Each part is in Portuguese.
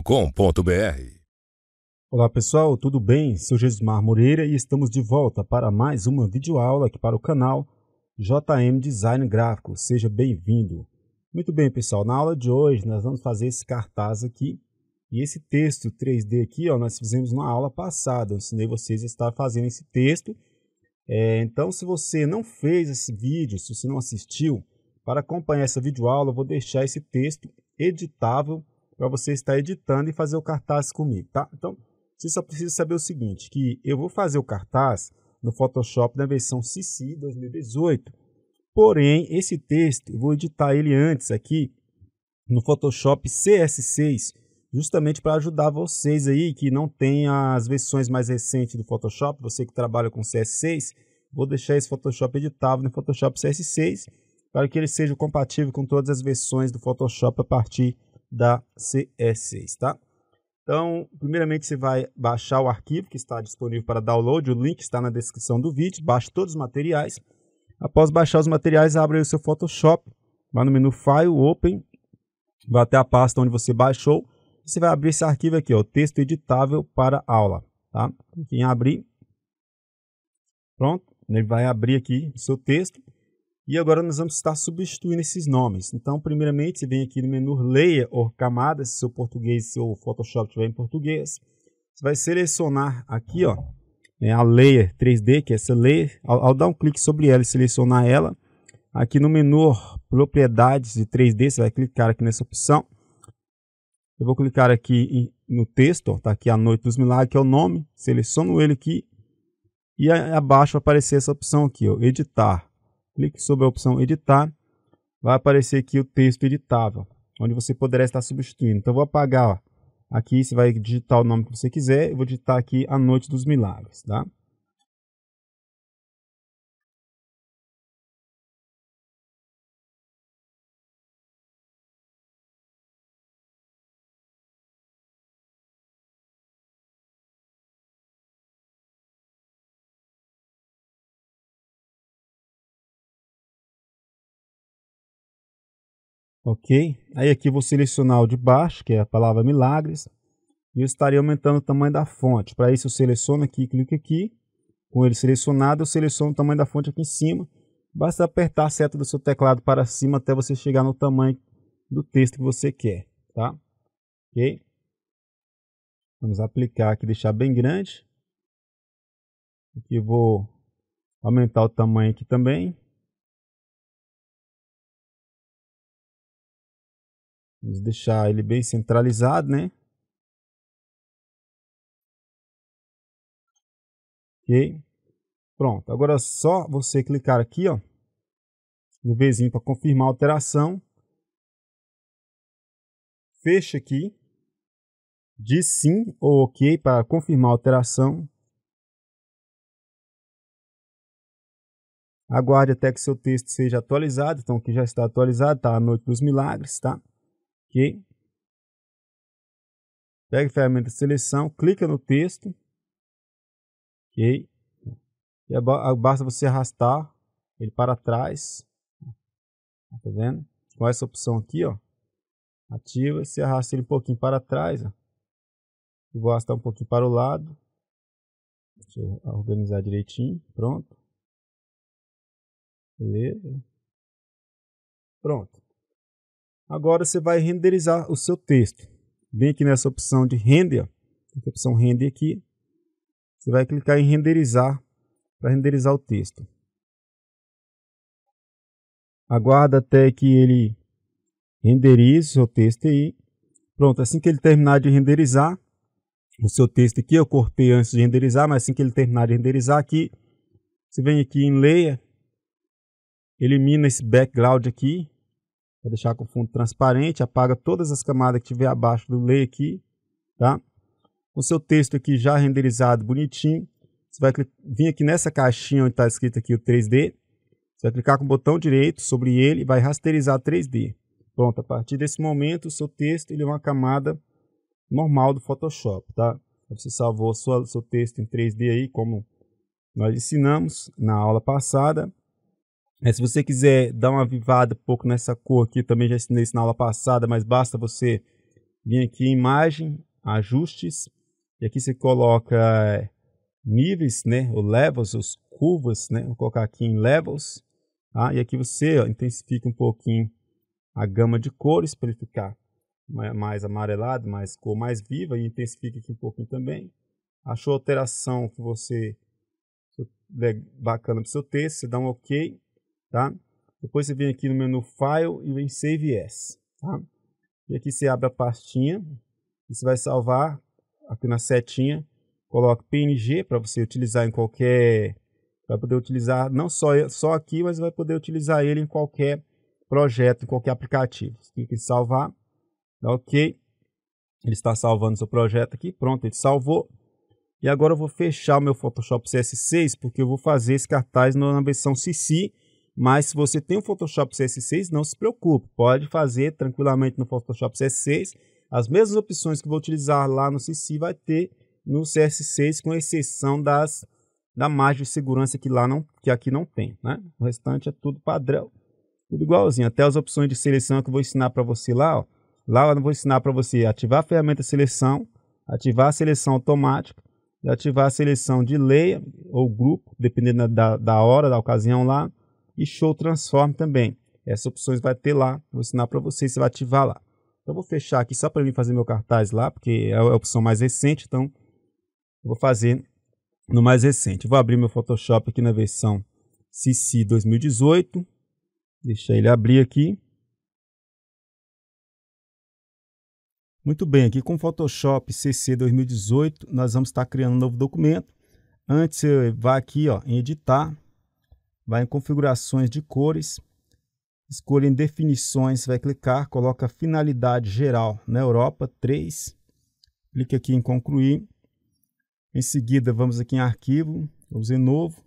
www.ecr.com.br. Olá pessoal, tudo bem? Sou Jesusmar Moreira e estamos de volta para mais uma videoaula aqui para o canal JM Design Gráfico. Seja bem-vindo. Muito bem, pessoal, na aula de hoje nós vamos fazer esse cartaz aqui e esse texto 3D aqui, ó, nós fizemos na aula passada. Eu ensinei vocês a estar fazendo esse texto. É, então, se você não fez esse vídeo, se você não assistiu, para acompanhar essa videoaula, eu vou deixar esse texto editável para você estar editando e fazer o cartaz comigo, tá? Então, você só precisa saber o seguinte, que eu vou fazer o cartaz no Photoshop na versão CC 2018. Porém, esse texto, eu vou editar ele antes aqui no Photoshop CS6, justamente para ajudar vocês aí que não tem as versões mais recentes do Photoshop, você que trabalha com CS6, vou deixar esse Photoshop editável no Photoshop CS6 para que ele seja compatível com todas as versões do Photoshop a partir da CS6, tá? Então, primeiramente você vai baixar o arquivo que está disponível para download, o link está na descrição do vídeo, baixe todos os materiais. Após baixar os materiais, abra o seu Photoshop, vá no menu File, Open, vá até a pasta onde você baixou, e você vai abrir esse arquivo aqui, ó, texto editável para aula, tá? Em abrir, pronto, ele vai abrir aqui o seu texto, e agora nós vamos estar substituindo esses nomes. Então, primeiramente, você vem aqui no menu Leia ou Camadas, se seu português, seu Photoshop estiver em português. Você vai selecionar aqui, ó, né, a Layer 3D, que é essa Layer. Ao, ao dar um clique sobre ela e selecionar ela, aqui no menu Propriedades de 3D, você vai clicar aqui nessa opção. Eu vou clicar aqui em, no texto, está tá aqui a Noite dos Milagres, que é o nome. Seleciono ele aqui. E a, abaixo vai aparecer essa opção aqui, ó, Editar clique sobre a opção editar, vai aparecer aqui o texto editável, onde você poderá estar substituindo. Então, vou apagar ó, aqui, você vai digitar o nome que você quiser, eu vou digitar aqui a Noite dos Milagres, tá? ok? Aí aqui vou selecionar o de baixo, que é a palavra milagres, e eu estarei aumentando o tamanho da fonte. Para isso eu seleciono aqui, clico aqui, com ele selecionado, eu seleciono o tamanho da fonte aqui em cima. Basta apertar a seta do seu teclado para cima até você chegar no tamanho do texto que você quer, tá? Ok? Vamos aplicar aqui, deixar bem grande. Aqui vou aumentar o tamanho aqui também. Vamos deixar ele bem centralizado, né? Ok. Pronto. Agora é só você clicar aqui, ó, no Vzinho para confirmar a alteração. Fecha aqui. Diz sim ou ok para confirmar a alteração. Aguarde até que seu texto seja atualizado. Então, aqui já está atualizado, tá? a Noite dos Milagres, tá? Pega a ferramenta de seleção, clica no texto. Ok? E basta você arrastar ele para trás. Tá vendo? Com essa opção aqui, ó. Ativa, se arrasta ele um pouquinho para trás, ó. Eu vou arrastar um pouquinho para o lado. Deixa eu organizar direitinho. Pronto. Beleza. Pronto. Agora você vai renderizar o seu texto. Vem aqui nessa opção de render, essa opção render aqui. Você vai clicar em renderizar para renderizar o texto. Aguarda até que ele renderize o seu texto aí. Pronto, assim que ele terminar de renderizar o seu texto aqui, eu cortei antes de renderizar, mas assim que ele terminar de renderizar aqui, você vem aqui em Layer, elimina esse background aqui, Vou deixar com fundo transparente, apaga todas as camadas que tiver abaixo do lay aqui, tá? O seu texto aqui já renderizado, bonitinho. Você vai vir aqui nessa caixinha onde está escrito aqui o 3D. Você vai clicar com o botão direito sobre ele e vai rasterizar 3D. Pronto, a partir desse momento, o seu texto ele é uma camada normal do Photoshop, tá? Você salvou o seu texto em 3D aí, como nós ensinamos na aula passada. É, se você quiser dar uma avivada um pouco nessa cor aqui, também já ensinei isso na aula passada, mas basta você vir aqui em imagem, ajustes, e aqui você coloca eh, níveis, né, ou levels, os curvas, né, vou colocar aqui em levels, tá? e aqui você ó, intensifica um pouquinho a gama de cores para ele ficar mais amarelado, mais cor mais viva, e intensifica aqui um pouquinho também. Achou alteração que você bacana para o seu texto, você dá um OK, tá? Depois você vem aqui no menu File e vem Save As, tá? E aqui você abre a pastinha e você vai salvar aqui na setinha, coloca PNG para você utilizar em qualquer vai poder utilizar não só só aqui, mas vai poder utilizar ele em qualquer projeto, em qualquer aplicativo. Você clica em salvar, dá OK. Ele está salvando seu projeto aqui, pronto, ele salvou. E agora eu vou fechar o meu Photoshop CS6 porque eu vou fazer esse cartaz na versão CC mas se você tem o Photoshop CS6, não se preocupe, pode fazer tranquilamente no Photoshop CS6. As mesmas opções que vou utilizar lá no CC vai ter no CS6, com exceção das da margem de segurança que lá não, que aqui não tem, né? O restante é tudo padrão, tudo igualzinho. Até as opções de seleção que eu vou ensinar para você lá, ó. Lá eu vou ensinar para você ativar a ferramenta seleção, ativar a seleção automática, ativar a seleção de leia ou grupo, dependendo da, da hora, da ocasião lá, e Show Transform também. Essas opções vai ter lá, vou ensinar para vocês, você vai ativar lá. Então vou fechar aqui só para mim fazer meu cartaz lá, porque é, é a opção mais recente, então vou fazer no mais recente. Vou abrir meu Photoshop aqui na versão CC 2018. Deixa ele abrir aqui. Muito bem, aqui com o Photoshop CC 2018, nós vamos estar criando um novo documento. Antes eu vai aqui ó, em editar, vai em configurações de cores, escolhe em definições, vai clicar, coloca finalidade geral na Europa 3, clique aqui em concluir. Em seguida, vamos aqui em arquivo, vamos em novo.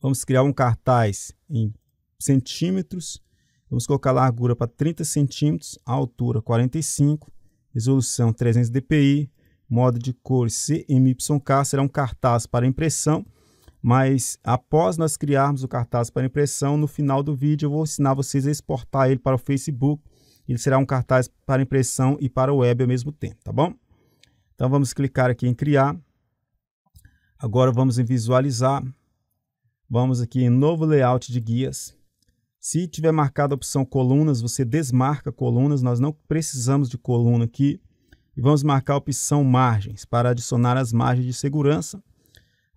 Vamos criar um cartaz em centímetros. Vamos colocar a largura para 30 centímetros, a altura 45, resolução 300 dpi, modo de cor CMYK, será um cartaz para impressão mas após nós criarmos o cartaz para impressão, no final do vídeo eu vou ensinar vocês a exportar ele para o Facebook. Ele será um cartaz para impressão e para o web ao mesmo tempo, tá bom? Então vamos clicar aqui em criar. Agora vamos em visualizar. Vamos aqui em novo layout de guias. Se tiver marcada a opção colunas, você desmarca colunas, nós não precisamos de coluna aqui. E vamos marcar a opção margens para adicionar as margens de segurança.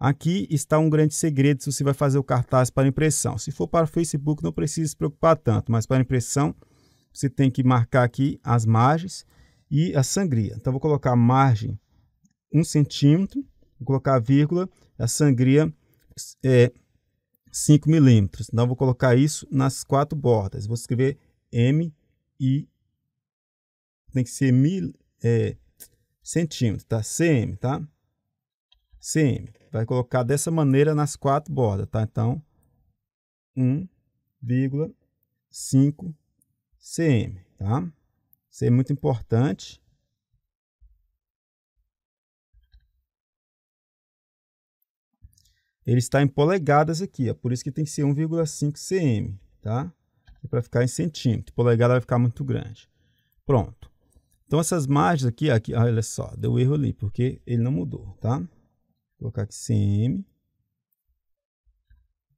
Aqui está um grande segredo se você vai fazer o cartaz para impressão. Se for para o Facebook, não precisa se preocupar tanto, mas para impressão, você tem que marcar aqui as margens e a sangria. Então, vou colocar margem 1 centímetro, vou colocar a vírgula, a sangria é 5 milímetros. Então, vou colocar isso nas quatro bordas. Vou escrever M e tem que ser mil, é, centímetro, tá? CM, tá? cm. Vai colocar dessa maneira nas quatro bordas, tá? Então, 1,5 cm, tá? Isso é muito importante. Ele está em polegadas aqui, ó, por isso que tem que ser 1,5 cm, tá? É Para ficar em centímetro, polegada vai ficar muito grande. Pronto. Então essas margens aqui, aqui, olha só, deu erro ali, porque ele não mudou, tá? colocar aqui CM.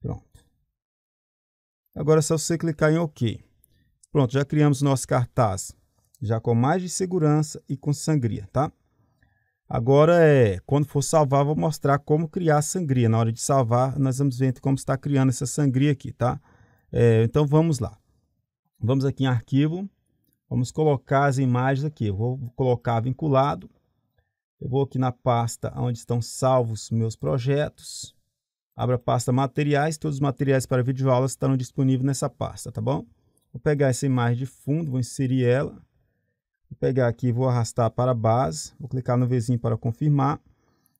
Pronto. Agora é só você clicar em OK. Pronto, já criamos nosso cartaz, já com mais de segurança e com sangria, tá? Agora é, quando for salvar, vou mostrar como criar sangria. Na hora de salvar, nós vamos ver como está criando essa sangria aqui, tá? É, então vamos lá. Vamos aqui em arquivo, vamos colocar as imagens aqui. vou colocar vinculado eu vou aqui na pasta onde estão salvos meus projetos. Abra a pasta materiais, todos os materiais para videoaulas estarão disponíveis nessa pasta, tá bom? Vou pegar essa imagem de fundo, vou inserir ela. Vou pegar aqui, vou arrastar para a base, vou clicar no Vzinho para confirmar.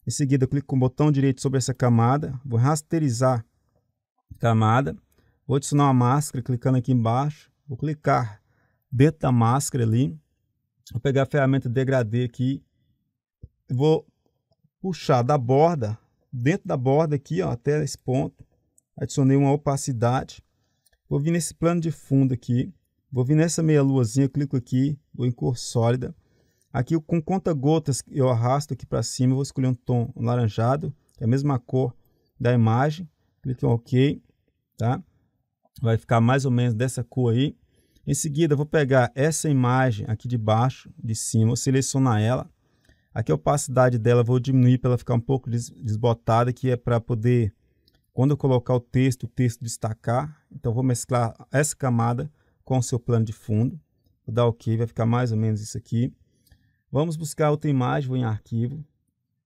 Em seguida, clico com o botão direito sobre essa camada, vou rasterizar a camada. Vou adicionar uma máscara, clicando aqui embaixo. Vou clicar dentro da máscara ali. Vou pegar a ferramenta degradê aqui vou puxar da borda, dentro da borda aqui, ó, até esse ponto. Adicionei uma opacidade. Vou vir nesse plano de fundo aqui. Vou vir nessa meia luazinha, clico aqui, vou em cor sólida. Aqui com conta-gotas eu arrasto aqui para cima, vou escolher um tom laranjado, que é a mesma cor da imagem. Clico em OK, tá? Vai ficar mais ou menos dessa cor aí. Em seguida, vou pegar essa imagem aqui de baixo, de cima, vou selecionar ela. Aqui a opacidade dela vou diminuir para ela ficar um pouco desbotada, que é para poder, quando eu colocar o texto, o texto destacar. Então vou mesclar essa camada com o seu plano de fundo. Vou dar OK, vai ficar mais ou menos isso aqui. Vamos buscar outra imagem, vou em arquivo.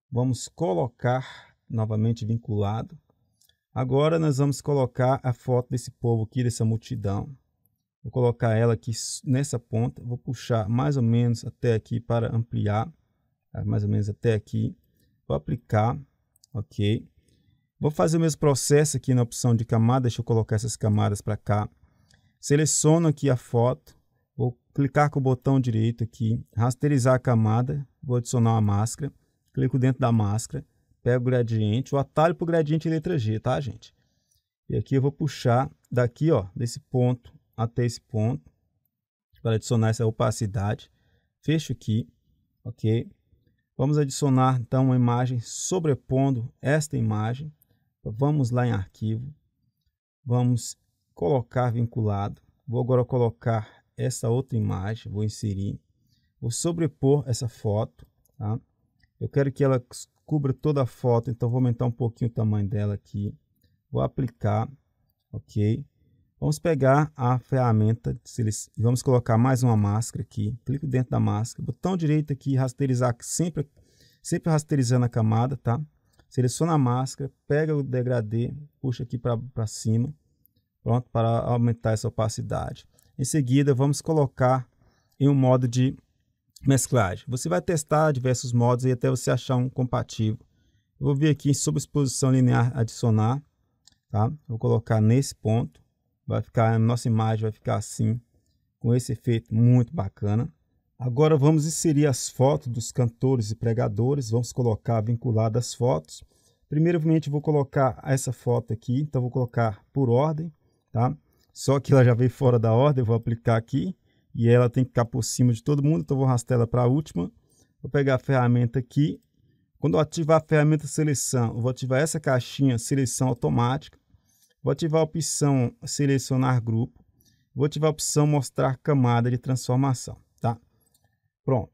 Vamos colocar novamente vinculado. Agora nós vamos colocar a foto desse povo aqui, dessa multidão. Vou colocar ela aqui nessa ponta, vou puxar mais ou menos até aqui para ampliar. Tá? mais ou menos até aqui. Vou aplicar, ok. Vou fazer o mesmo processo aqui na opção de camada, deixa eu colocar essas camadas para cá. Seleciono aqui a foto, vou clicar com o botão direito aqui, rasterizar a camada, vou adicionar uma máscara, clico dentro da máscara, pego o gradiente, o atalho para o gradiente é letra G, tá gente? E aqui eu vou puxar daqui, ó, desse ponto até esse ponto, para adicionar essa opacidade. Fecho aqui, ok? Vamos adicionar então uma imagem sobrepondo esta imagem. Vamos lá em arquivo. Vamos colocar vinculado. Vou agora colocar essa outra imagem, vou inserir. Vou sobrepor essa foto, tá? Eu quero que ela cubra toda a foto, então vou aumentar um pouquinho o tamanho dela aqui. Vou aplicar, ok? Vamos pegar a ferramenta e vamos colocar mais uma máscara aqui. Clico dentro da máscara, botão direito aqui, rasterizar sempre, sempre rasterizando a camada, tá? Seleciona a máscara, pega o degradê, puxa aqui para cima, pronto, para aumentar essa opacidade. Em seguida, vamos colocar em um modo de mesclagem. Você vai testar diversos modos e até você achar um compatível. vou vir aqui em subexposição linear adicionar, tá? Vou colocar nesse ponto Vai ficar, a nossa imagem vai ficar assim, com esse efeito muito bacana. Agora vamos inserir as fotos dos cantores e pregadores, vamos colocar vinculadas as fotos. Primeiramente vou colocar essa foto aqui, então vou colocar por ordem, tá? Só que ela já veio fora da ordem, vou aplicar aqui e ela tem que ficar por cima de todo mundo, então vou arrastar ela para a última. Vou pegar a ferramenta aqui. Quando eu ativar a ferramenta seleção, eu vou ativar essa caixinha seleção automática. Vou ativar a opção selecionar grupo. Vou ativar a opção mostrar camada de transformação, tá? Pronto.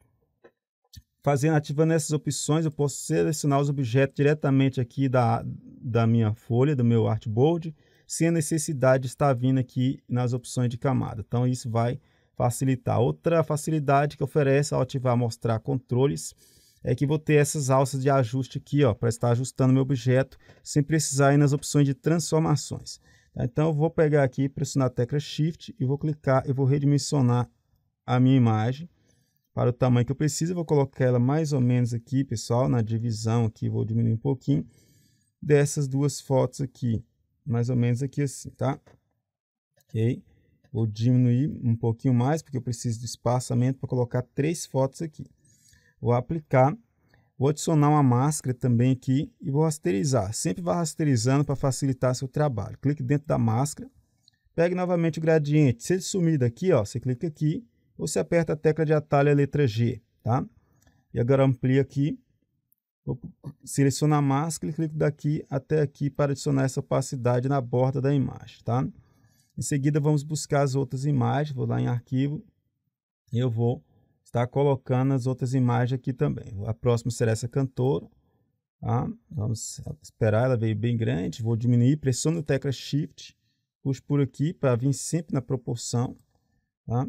Fazendo, ativando essas opções, eu posso selecionar os objetos diretamente aqui da, da minha folha, do meu artboard, sem a necessidade de estar vindo aqui nas opções de camada. Então, isso vai facilitar. Outra facilidade que oferece ao ativar mostrar controles é que vou ter essas alças de ajuste aqui, ó, para estar ajustando meu objeto sem precisar ir nas opções de transformações. Tá? Então eu vou pegar aqui, pressionar a tecla Shift e vou clicar e vou redimensionar a minha imagem para o tamanho que eu preciso. Eu vou colocar ela mais ou menos aqui, pessoal, na divisão aqui, vou diminuir um pouquinho dessas duas fotos aqui, mais ou menos aqui assim, tá? Ok? Vou diminuir um pouquinho mais, porque eu preciso de espaçamento para colocar três fotos aqui. Vou aplicar. Vou adicionar uma máscara também aqui e vou rasterizar. Sempre vá rasterizando para facilitar seu trabalho. Clique dentro da máscara. Pegue novamente o gradiente. Se ele sumir daqui, ó, você clica aqui. Ou você aperta a tecla de atalho a letra G, tá? E agora amplia aqui. Vou selecionar a máscara e clico daqui até aqui para adicionar essa opacidade na borda da imagem, tá? Em seguida, vamos buscar as outras imagens. Vou lá em arquivo. Eu vou está colocando as outras imagens aqui também. A próxima será essa cantora. Tá? Vamos esperar, ela veio bem grande. Vou diminuir, pressiono a tecla Shift, puxo por aqui para vir sempre na proporção. Tá?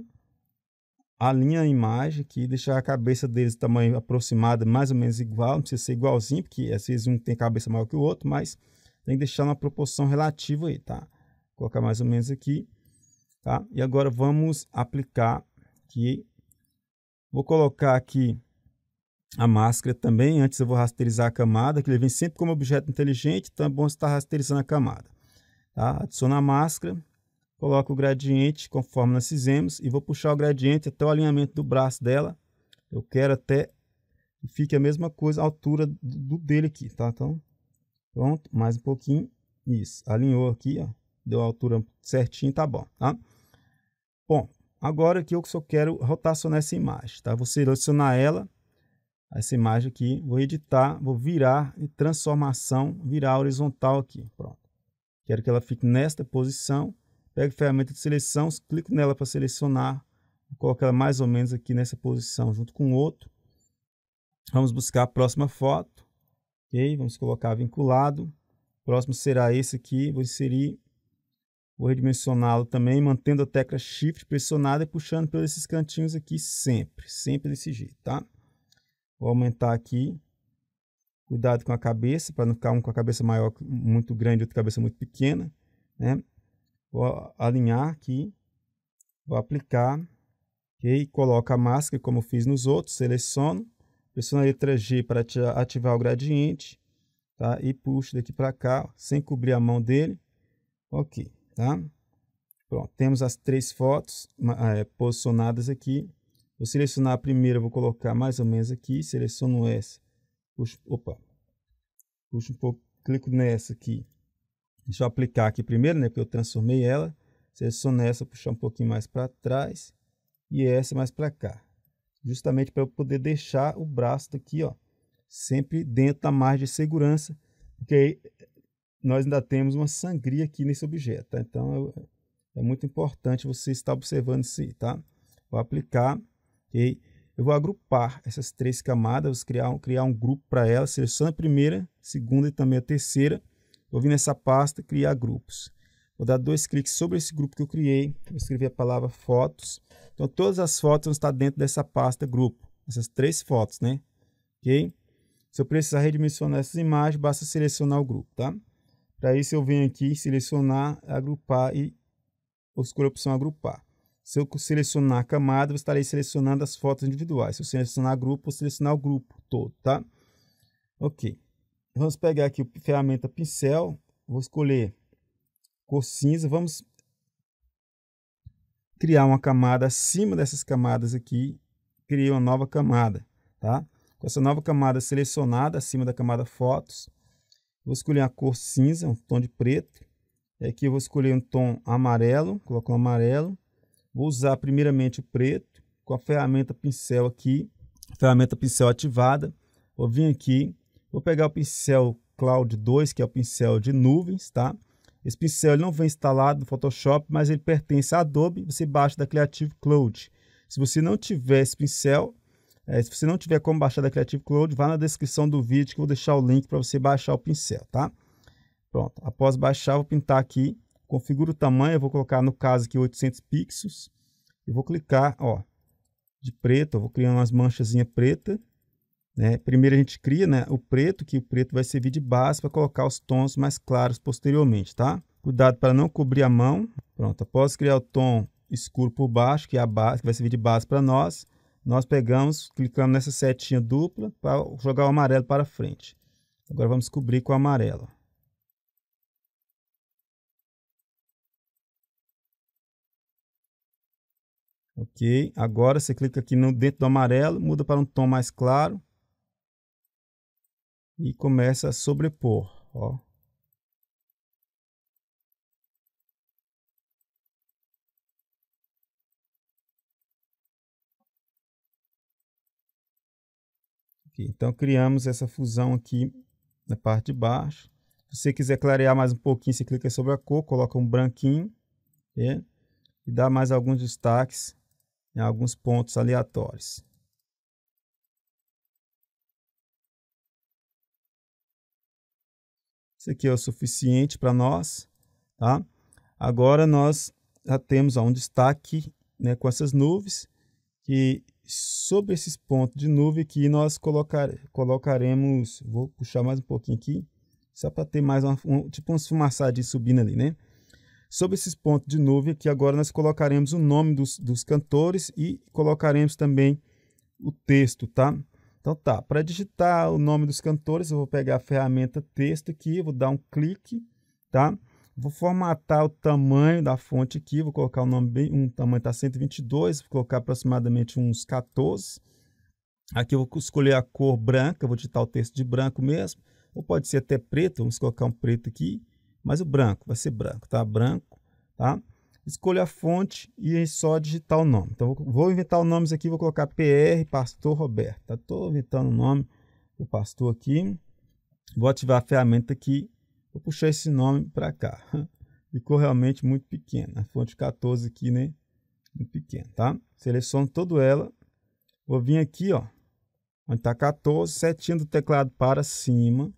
Alinha a imagem aqui, deixar a cabeça deles tamanho aproximado, mais ou menos igual. Não precisa ser igualzinho, porque às vezes um tem cabeça maior que o outro, mas tem que deixar uma proporção relativa aí, tá? Vou colocar mais ou menos aqui, tá? E agora vamos aplicar aqui Vou colocar aqui a máscara também. Antes eu vou rasterizar a camada, que ele vem sempre como objeto inteligente, então é bom estar rasterizando a camada. Tá? Adiciono a máscara, coloco o gradiente conforme nós fizemos e vou puxar o gradiente até o alinhamento do braço dela. Eu quero até que fique a mesma coisa, a altura do dele aqui, tá? Então, pronto, mais um pouquinho. Isso, alinhou aqui, ó, deu a altura certinho, tá bom, tá? Bom, Agora aqui eu só quero rotacionar essa imagem, tá? Vou selecionar ela, essa imagem aqui, vou editar, vou virar em transformação, virar horizontal aqui, pronto. Quero que ela fique nesta posição, pego a ferramenta de seleção, clico nela para selecionar, coloco ela mais ou menos aqui nessa posição junto com o outro. Vamos buscar a próxima foto, ok? Vamos colocar vinculado. próximo será esse aqui, vou inserir Vou redimensioná-lo também, mantendo a tecla Shift pressionada e puxando pelos esses cantinhos aqui sempre, sempre desse jeito, tá? Vou aumentar aqui. Cuidado com a cabeça, para não ficar um com a cabeça maior, muito grande, outra cabeça muito pequena, né? Vou alinhar aqui, vou aplicar, ok? Coloca a máscara, como fiz nos outros, seleciono, pressiono a letra G para ativar o gradiente, tá? E puxo daqui para cá, sem cobrir a mão dele, ok? Tá? Pronto, temos as três fotos ah, é, posicionadas aqui. Vou selecionar a primeira, vou colocar mais ou menos aqui, seleciono essa, puxo, opa, puxo um pouco, clico nessa aqui. Deixa eu aplicar aqui primeiro, né, porque eu transformei ela. Seleciono essa, puxar um pouquinho mais para trás e essa mais para cá. Justamente para eu poder deixar o braço aqui ó, sempre dentro da margem de segurança, porque nós ainda temos uma sangria aqui nesse objeto. Tá? Então, é muito importante você estar observando isso aí, tá? Vou aplicar ok? eu vou agrupar essas três camadas, vou criar um, criar um grupo para elas, seleciono a primeira, segunda e também a terceira. Vou vir nessa pasta criar grupos. Vou dar dois cliques sobre esse grupo que eu criei, vou escrever a palavra fotos. Então, todas as fotos vão estar dentro dessa pasta grupo, essas três fotos, né? Ok? Se eu precisar redimensionar essas imagens, basta selecionar o grupo, tá? Para isso, eu venho aqui selecionar, agrupar e escolher a opção agrupar. Se eu selecionar a camada, eu estarei selecionando as fotos individuais. Se eu selecionar grupo, eu vou selecionar o grupo todo, tá? Ok. Vamos pegar aqui a ferramenta pincel, vou escolher cor cinza, vamos criar uma camada acima dessas camadas aqui, criei uma nova camada, tá? Com essa nova camada selecionada acima da camada fotos, Vou escolher a cor cinza, um tom de preto. É aqui eu vou escolher um tom amarelo, coloco um amarelo. Vou usar primeiramente o preto com a ferramenta pincel aqui, ferramenta pincel ativada. Vou vir aqui, vou pegar o pincel Cloud 2, que é o pincel de nuvens, tá? Esse pincel não vem instalado no Photoshop, mas ele pertence a Adobe, você baixa da Creative Cloud. Se você não tiver esse pincel, é, se você não tiver como baixar da Creative Cloud, vá na descrição do vídeo que eu vou deixar o link para você baixar o pincel, tá? Pronto, após baixar, vou pintar aqui, configuro o tamanho, eu vou colocar no caso aqui 800 pixels, e vou clicar, ó, de preto, eu vou criando umas manchazinhas preta, né? Primeiro a gente cria né, o preto, que o preto vai servir de base para colocar os tons mais claros posteriormente, tá? Cuidado para não cobrir a mão. Pronto, após criar o tom escuro por baixo, que é a base, que vai servir de base para nós, nós pegamos, clicamos nessa setinha dupla para jogar o amarelo para frente. Agora vamos cobrir com o amarelo. Ok, agora você clica aqui no dentro do amarelo, muda para um tom mais claro e começa a sobrepor, ó. Então, criamos essa fusão aqui na parte de baixo. Se você quiser clarear mais um pouquinho, você clica sobre a cor, coloca um branquinho e dá mais alguns destaques em alguns pontos aleatórios. Isso aqui é o suficiente para nós. Tá? Agora nós já temos ó, um destaque né, com essas nuvens, que sobre esses pontos de nuvem que nós colocar, colocaremos, vou puxar mais um pouquinho aqui, só para ter mais uma, um, tipo uma fumaçadinhas subindo ali, né? Sobre esses pontos de nuvem aqui, agora nós colocaremos o nome dos, dos cantores e colocaremos também o texto, tá? Então tá, para digitar o nome dos cantores, eu vou pegar a ferramenta texto aqui, vou dar um clique, tá? Vou formatar o tamanho da fonte aqui, vou colocar o nome bem, um tamanho está 122, vou colocar aproximadamente uns 14. Aqui eu vou escolher a cor branca, vou digitar o texto de branco mesmo, ou pode ser até preto, vamos colocar um preto aqui, mas o branco vai ser branco, tá? Branco, tá? Escolha a fonte e é só digitar o nome. Então vou inventar os nomes aqui, vou colocar PR Pastor Roberto. Tá? Tô inventando o nome do pastor aqui. Vou ativar a ferramenta aqui Vou puxar esse nome para cá. Ficou realmente muito pequeno. A fonte 14 aqui, né? Muito pequena, tá? Seleciono toda ela. Vou vir aqui, ó. Onde está 14, setinha do teclado para cima.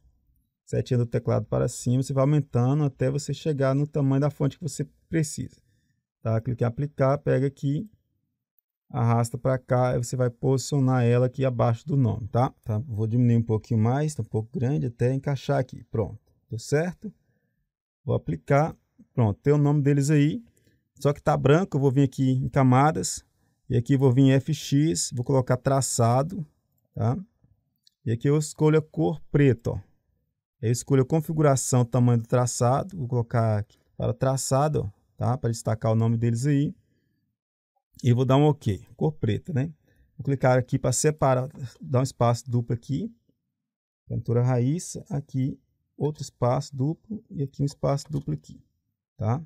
Setinha do teclado para cima. Você vai aumentando até você chegar no tamanho da fonte que você precisa. Tá? Clique em aplicar, pega aqui arrasta para cá e você vai posicionar ela aqui abaixo do nome, tá? tá? Vou diminuir um pouquinho mais, tá um pouco grande, até encaixar aqui, pronto tá certo? Vou aplicar, pronto, tem o nome deles aí, só que tá branco, eu vou vir aqui em camadas, e aqui vou vir em FX, vou colocar traçado, tá? E aqui eu escolho a cor preta, ó. Eu escolho a configuração, tamanho do traçado, vou colocar aqui para traçado, ó, tá? Para destacar o nome deles aí. E vou dar um OK, cor preta, né? Vou clicar aqui para separar, dar um espaço duplo aqui, pintura raiz, aqui outro espaço duplo e aqui um espaço duplo aqui, tá?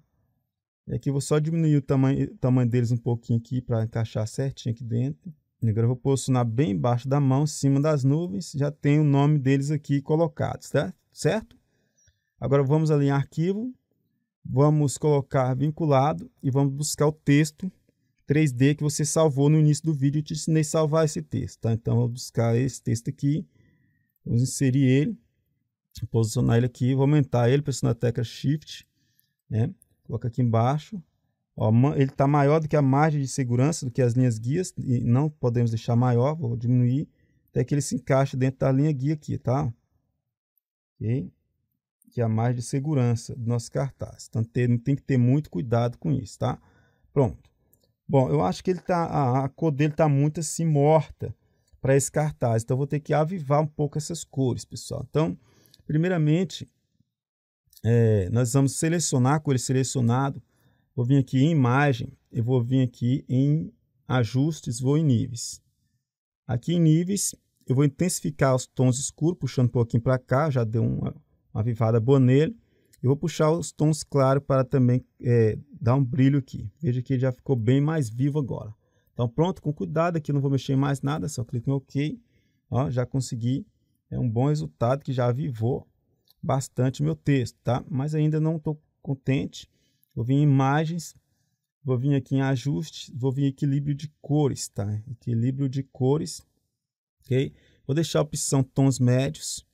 E aqui eu vou só diminuir o tamanho, o tamanho deles um pouquinho aqui para encaixar certinho aqui dentro. E agora eu vou posicionar bem embaixo da mão, em cima das nuvens, já tem o nome deles aqui colocados, tá? Certo? Agora vamos ali em arquivo, vamos colocar vinculado e vamos buscar o texto 3D que você salvou no início do vídeo, eu te ensinei a salvar esse texto, tá? Então, eu vou buscar esse texto aqui, vamos inserir ele posicionar ele aqui, vou aumentar ele, pressionar a tecla Shift, né? Coloca aqui embaixo. Ó, ele está maior do que a margem de segurança, do que as linhas guias, e não podemos deixar maior, vou diminuir, até que ele se encaixe dentro da linha guia aqui, tá? Ok? Que é a margem de segurança do nosso cartaz. Então tem, tem que ter muito cuidado com isso, tá? Pronto. Bom, eu acho que ele tá, a, a cor dele está muito assim morta para esse cartaz, então vou ter que avivar um pouco essas cores, pessoal. Então, Primeiramente, é, nós vamos selecionar com ele selecionado. Vou vir aqui em imagem, eu vou vir aqui em ajustes, vou em níveis. Aqui em níveis, eu vou intensificar os tons escuros, puxando um pouquinho para cá, já deu uma, uma boa nele. Eu vou puxar os tons claros para também é, dar um brilho aqui. Veja que ele já ficou bem mais vivo agora. Então pronto, com cuidado aqui, não vou mexer em mais nada, só clico em OK. Ó, já consegui é um bom resultado que já avivou bastante o meu texto, tá? Mas ainda não estou contente. Vou vir em imagens, vou vir aqui em ajustes, vou vir em equilíbrio de cores, tá? Equilíbrio de cores, ok? Vou deixar a opção tons médios.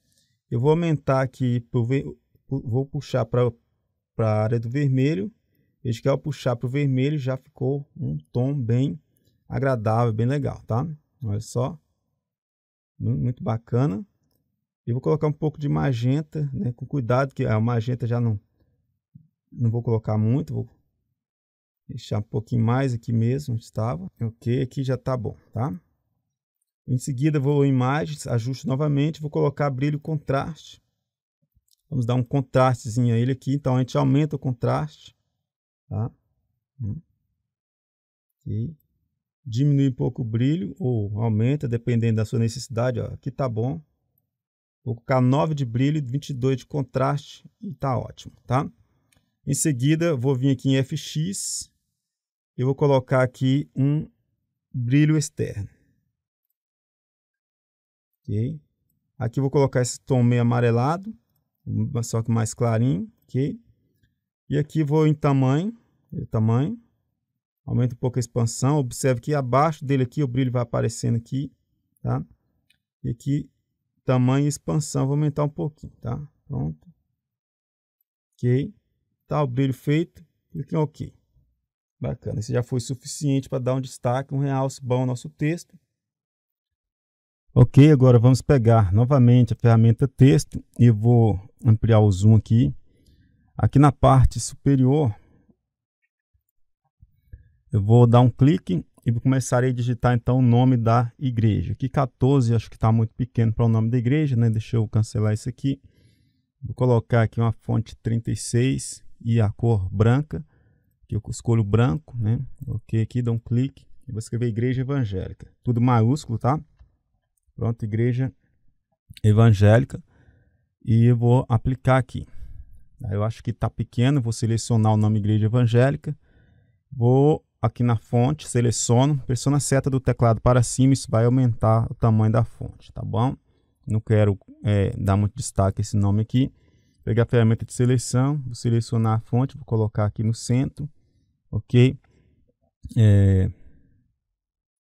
Eu vou aumentar aqui, vou puxar para a área do vermelho. Veja que ao puxar para o vermelho já ficou um tom bem agradável, bem legal, tá? Olha só, muito bacana. Eu vou colocar um pouco de magenta, né? Com cuidado, que a magenta já não... Não vou colocar muito, vou deixar um pouquinho mais aqui mesmo, onde estava. Ok, aqui já está bom, tá? Em seguida, vou em imagens, ajuste novamente, vou colocar brilho contraste. Vamos dar um contrastezinho a ele aqui, então a gente aumenta o contraste, tá? E hum. Diminui um pouco o brilho ou aumenta, dependendo da sua necessidade, ó. Aqui tá bom. Vou colocar 9 de brilho, 22 de contraste e tá ótimo, tá? Em seguida, vou vir aqui em FX e vou colocar aqui um brilho externo. Ok? Aqui vou colocar esse tom meio amarelado, só que mais clarinho, ok? E aqui vou em tamanho, tamanho, aumento um pouco a expansão, observe que abaixo dele aqui o brilho vai aparecendo aqui, tá? E aqui Tamanho e expansão, vou aumentar um pouquinho, tá? Pronto. Ok. Tá o brilho feito, clique em OK. Bacana, isso já foi suficiente para dar um destaque, um realce bom ao nosso texto. Ok, agora vamos pegar novamente a ferramenta texto e vou ampliar o zoom aqui. Aqui na parte superior, eu vou dar um clique e começarei a digitar então o nome da igreja. Aqui 14, acho que está muito pequeno para o nome da igreja, né? Deixa eu cancelar isso aqui. Vou colocar aqui uma fonte 36 e a cor branca, que eu escolho branco, né? Ok, aqui dou um clique e vou escrever Igreja Evangélica. Tudo maiúsculo, tá? Pronto, Igreja Evangélica. E eu vou aplicar aqui. Eu acho que está pequeno, vou selecionar o nome Igreja Evangélica. Vou aqui na fonte, seleciono, pressiono a seta do teclado para cima, isso vai aumentar o tamanho da fonte, tá bom? Não quero é, dar muito destaque esse nome aqui. Pegar a ferramenta de seleção, vou selecionar a fonte, vou colocar aqui no centro, ok? É,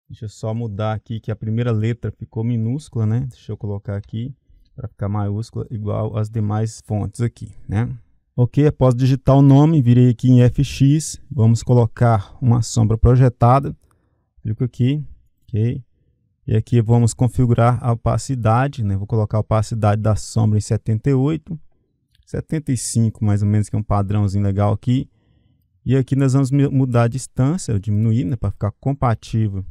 deixa eu só mudar aqui que a primeira letra ficou minúscula, né? Deixa eu colocar aqui para ficar maiúscula igual as demais fontes aqui, né? Ok, após digitar o nome, virei aqui em FX, vamos colocar uma sombra projetada, clico aqui, ok, e aqui vamos configurar a opacidade, né? vou colocar a opacidade da sombra em 78, 75 mais ou menos, que é um padrãozinho legal aqui, e aqui nós vamos mudar a distância, eu diminuir, né, para ficar compatível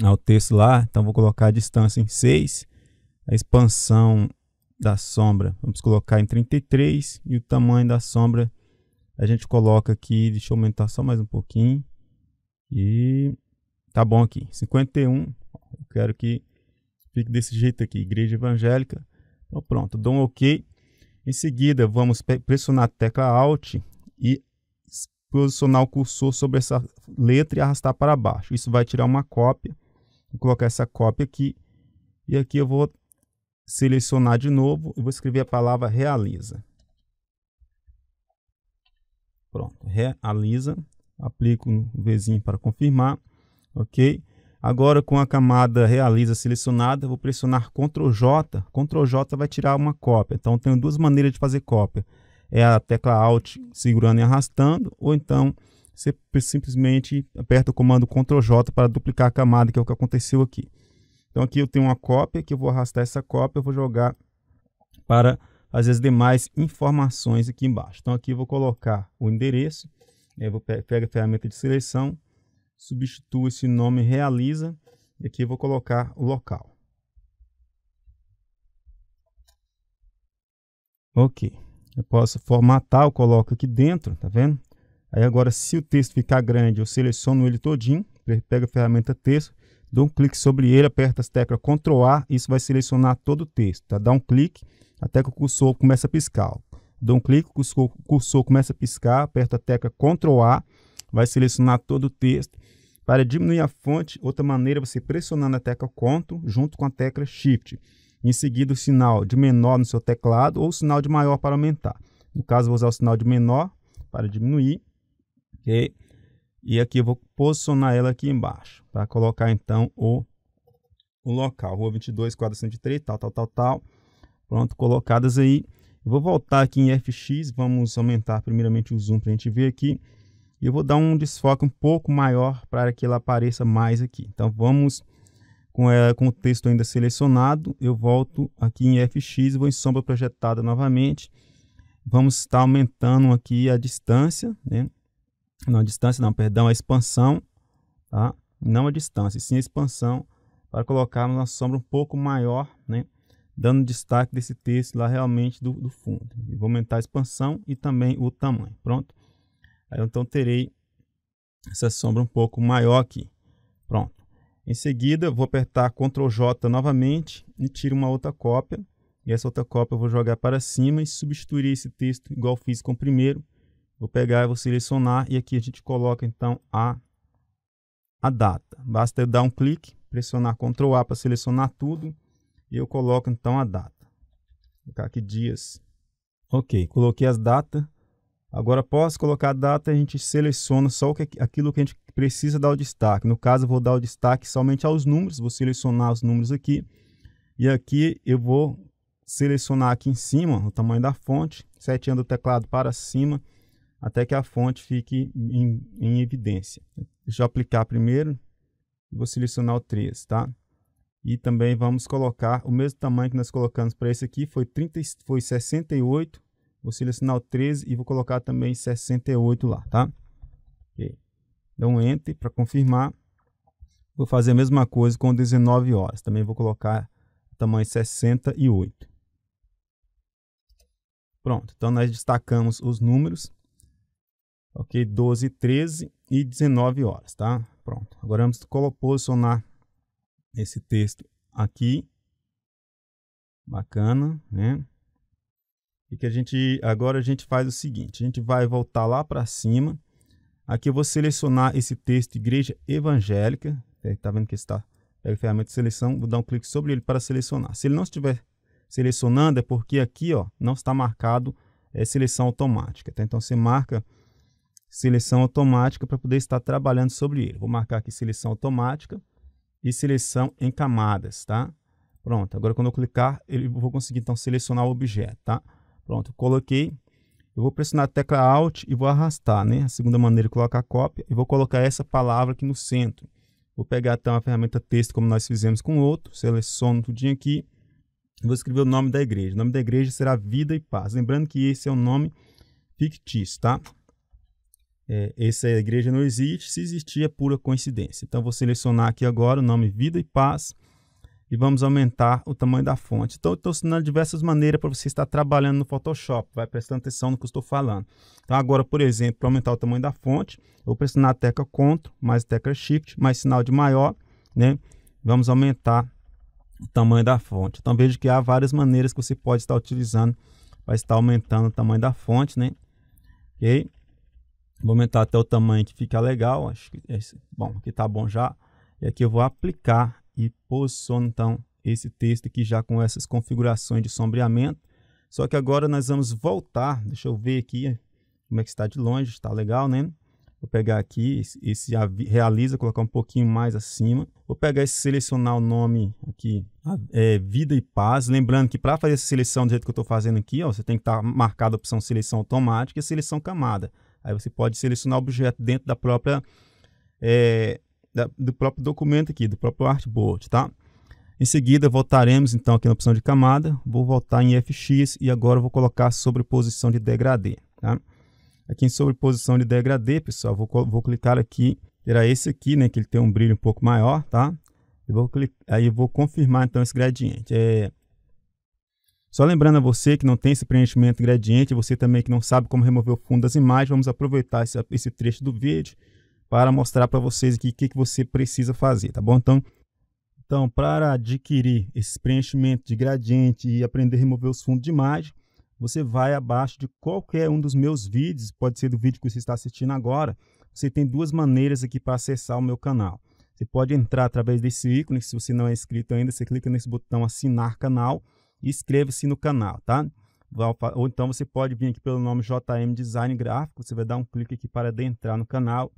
ao texto lá, então vou colocar a distância em 6, a expansão da sombra. Vamos colocar em 33 e o tamanho da sombra a gente coloca aqui, deixa eu aumentar só mais um pouquinho. E tá bom aqui, 51. Eu quero que fique desse jeito aqui, igreja evangélica. Então pronto, dou um OK. Em seguida, vamos pressionar a tecla Alt e posicionar o cursor sobre essa letra e arrastar para baixo. Isso vai tirar uma cópia. Vou colocar essa cópia aqui. E aqui eu vou selecionar de novo e vou escrever a palavra realiza. Pronto, realiza. Aplico no Vzinho para confirmar. Ok? Agora com a camada realiza selecionada, vou pressionar Ctrl J. Ctrl J vai tirar uma cópia. Então tenho duas maneiras de fazer cópia. É a tecla Alt segurando e arrastando, ou então você simplesmente aperta o comando Ctrl J para duplicar a camada, que é o que aconteceu aqui. Então aqui eu tenho uma cópia que eu vou arrastar essa cópia, eu vou jogar para fazer as demais informações aqui embaixo. Então aqui eu vou colocar o endereço, eu né, vou pe a ferramenta de seleção, substituo esse nome realiza e aqui eu vou colocar o local. Ok, eu posso formatar, eu coloco aqui dentro, tá vendo? Aí agora se o texto ficar grande, eu seleciono ele todinho, pego a ferramenta texto, dou um clique sobre ele, aperta as teclas Ctrl A, isso vai selecionar todo o texto, tá? Dá um clique até que o cursor começa a piscar. Dou um clique, o cursor começa a piscar, aperta a tecla Ctrl A, vai selecionar todo o texto. Para diminuir a fonte, outra maneira é você pressionando a tecla CTRL junto com a tecla SHIFT. Em seguida, o sinal de menor no seu teclado ou o sinal de maior para aumentar. No caso, vou usar o sinal de menor para diminuir. Okay? E aqui eu vou posicionar ela aqui embaixo, para colocar então o, o local. Rua 22, quadra 103, tal, tal, tal, tal. Pronto, colocadas aí. Eu vou voltar aqui em FX, vamos aumentar primeiramente o zoom para a gente ver aqui. E eu vou dar um desfoque um pouco maior para que ela apareça mais aqui. Então vamos com, ela, eh, com o texto ainda selecionado, eu volto aqui em FX, vou em sombra projetada novamente. Vamos estar aumentando aqui a distância, né? Não, a distância não, perdão, a expansão, tá? Não a distância, sim a expansão, para colocarmos uma sombra um pouco maior, né? Dando destaque desse texto lá realmente do, do fundo. E vou aumentar a expansão e também o tamanho, pronto? Aí então terei essa sombra um pouco maior aqui, pronto. Em seguida, vou apertar Ctrl J novamente e tiro uma outra cópia. E essa outra cópia eu vou jogar para cima e substituir esse texto igual fiz com o primeiro, Vou pegar e vou selecionar e aqui a gente coloca então a, a data. Basta eu dar um clique, pressionar Ctrl A para selecionar tudo e eu coloco então a data. Vou colocar aqui dias. Ok, coloquei as datas. Agora posso colocar a data a gente seleciona só o que, aquilo que a gente precisa dar o destaque. No caso, eu vou dar o destaque somente aos números, vou selecionar os números aqui. E aqui eu vou selecionar aqui em cima o tamanho da fonte, seteando o teclado para cima até que a fonte fique em, em evidência. Deixa eu aplicar primeiro, vou selecionar o 3, tá? E também vamos colocar o mesmo tamanho que nós colocamos para esse aqui, foi, 30, foi 68, vou selecionar o 13 e vou colocar também 68 lá, tá? Ok. Dá um Enter para confirmar. Vou fazer a mesma coisa com 19 horas, também vou colocar tamanho 68. Pronto, então nós destacamos os números ok? 12, 13 e 19 horas, tá? Pronto. Agora vamos posicionar esse texto aqui. Bacana, né? E que a gente agora a gente faz o seguinte, a gente vai voltar lá para cima. Aqui eu vou selecionar esse texto Igreja Evangélica. É, tá vendo que está pega a ferramenta de seleção, vou dar um clique sobre ele para selecionar. Se ele não estiver selecionando é porque aqui, ó, não está marcado é seleção automática, tá? Então você marca seleção automática para poder estar trabalhando sobre ele. Vou marcar aqui seleção automática e seleção em camadas, tá? Pronto, agora quando eu clicar, ele, eu vou conseguir então selecionar o objeto, tá? Pronto, coloquei. Eu vou pressionar a tecla Alt e vou arrastar, né? A segunda maneira de colocar a cópia e vou colocar essa palavra aqui no centro. Vou pegar então a ferramenta texto, como nós fizemos com o outro, seleciono tudinho aqui. Vou escrever o nome da igreja. O nome da igreja será Vida e Paz. Lembrando que esse é um nome fictício, tá? é, essa igreja não existe, se existir é pura coincidência. Então vou selecionar aqui agora o nome Vida e Paz e vamos aumentar o tamanho da fonte. Então estou ensinando diversas maneiras para você estar trabalhando no Photoshop, vai prestando atenção no que eu estou falando. Então agora, por exemplo, para aumentar o tamanho da fonte, eu vou pressionar a tecla CTRL mais tecla SHIFT mais sinal de maior, né? Vamos aumentar o tamanho da fonte. Então veja que há várias maneiras que você pode estar utilizando para estar aumentando o tamanho da fonte, né? OK? Vou aumentar até o tamanho que fica legal. Acho que esse, bom, aqui tá bom já. E aqui eu vou aplicar e posiciono então esse texto aqui já com essas configurações de sombreamento. Só que agora nós vamos voltar. Deixa eu ver aqui como é que está de longe. Está legal, né? Vou pegar aqui esse realiza, colocar um pouquinho mais acima. Vou pegar e selecionar o nome aqui, é, Vida e Paz. Lembrando que para fazer essa seleção do jeito que eu estou fazendo aqui, ó, você tem que estar tá marcada a opção seleção automática e seleção camada. Aí você pode selecionar o objeto dentro da própria é, da, do próprio documento aqui, do próprio artboard, tá? Em seguida, voltaremos então aqui na opção de camada, vou voltar em FX e agora vou colocar sobreposição de degradê, tá? Aqui em sobreposição de degradê, pessoal, vou, vou clicar aqui, terá esse aqui, né, que ele tem um brilho um pouco maior, tá? Eu vou clicar, aí eu vou confirmar então esse gradiente. É, só lembrando a você que não tem esse preenchimento gradiente, você também que não sabe como remover o fundo das imagens, vamos aproveitar esse, esse trecho do vídeo para mostrar para vocês o que, que você precisa fazer, tá bom? Então, então, para adquirir esse preenchimento de gradiente e aprender a remover os fundos de imagem, você vai abaixo de qualquer um dos meus vídeos, pode ser do vídeo que você está assistindo agora, você tem duas maneiras aqui para acessar o meu canal. Você pode entrar através desse ícone, se você não é inscrito ainda, você clica nesse botão assinar canal, inscreva-se no canal, tá? Ou então você pode vir aqui pelo nome JM Design Gráfico, você vai dar um clique aqui para adentrar no canal.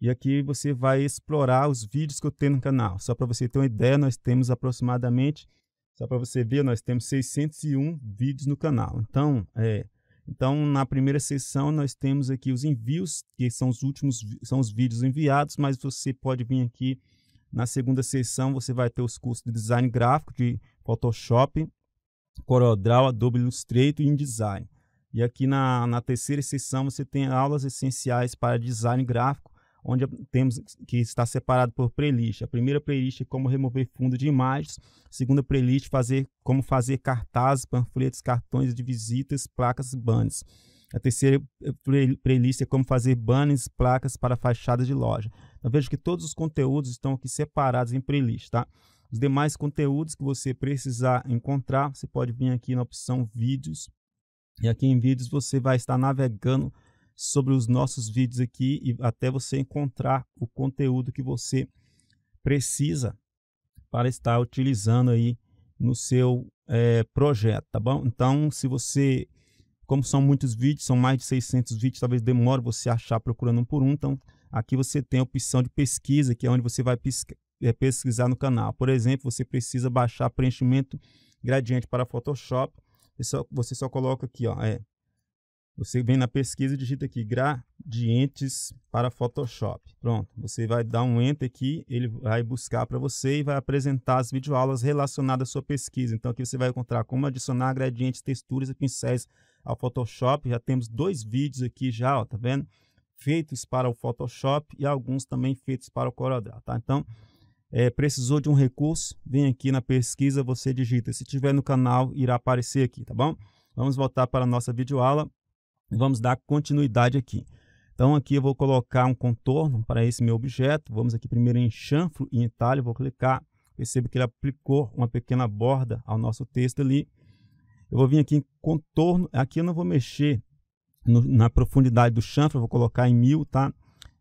E aqui você vai explorar os vídeos que eu tenho no canal. Só para você ter uma ideia, nós temos aproximadamente, só para você ver, nós temos 601 vídeos no canal. Então, é, então, na primeira sessão, nós temos aqui os envios, que são os últimos, são os vídeos enviados, mas você pode vir aqui na segunda sessão, você vai ter os cursos de design gráfico, de Photoshop, CorelDRAW, Adobe Illustrator e InDesign. E aqui na, na terceira seção você tem aulas essenciais para design gráfico, onde temos que está separado por playlist. A primeira playlist é como remover fundo de imagens, a segunda playlist fazer como fazer cartazes, panfletos, cartões de visitas, placas e banners. A terceira eh, playlist é como fazer banners, placas para fachadas de loja. Então vejo que todos os conteúdos estão aqui separados em playlist, tá? Os demais conteúdos que você precisar encontrar, você pode vir aqui na opção vídeos. E aqui em vídeos você vai estar navegando sobre os nossos vídeos aqui e até você encontrar o conteúdo que você precisa para estar utilizando aí no seu é, projeto, tá bom? Então, se você, como são muitos vídeos, são mais de 600 vídeos, talvez demore você achar procurando um por um, então aqui você tem a opção de pesquisa, que é onde você vai é, pesquisar no canal. Por exemplo, você precisa baixar preenchimento gradiente para Photoshop. Você só, você só coloca aqui, ó, é, você vem na pesquisa e digita aqui gradientes para Photoshop. Pronto, você vai dar um enter aqui, ele vai buscar para você e vai apresentar as videoaulas relacionadas à sua pesquisa. Então aqui você vai encontrar como adicionar gradientes, texturas e pincéis ao Photoshop. Já temos dois vídeos aqui já, ó, tá vendo? Feitos para o Photoshop e alguns também feitos para o CorelDRAW, tá? Então, é, precisou de um recurso, vem aqui na pesquisa, você digita. Se tiver no canal, irá aparecer aqui, tá bom? Vamos voltar para a nossa videoaula e vamos dar continuidade aqui. Então, aqui eu vou colocar um contorno para esse meu objeto. Vamos aqui primeiro em chanfro e entalhe, vou clicar. Perceba que ele aplicou uma pequena borda ao nosso texto ali. Eu vou vir aqui em contorno, aqui eu não vou mexer no, na profundidade do chanfro, vou colocar em mil, tá?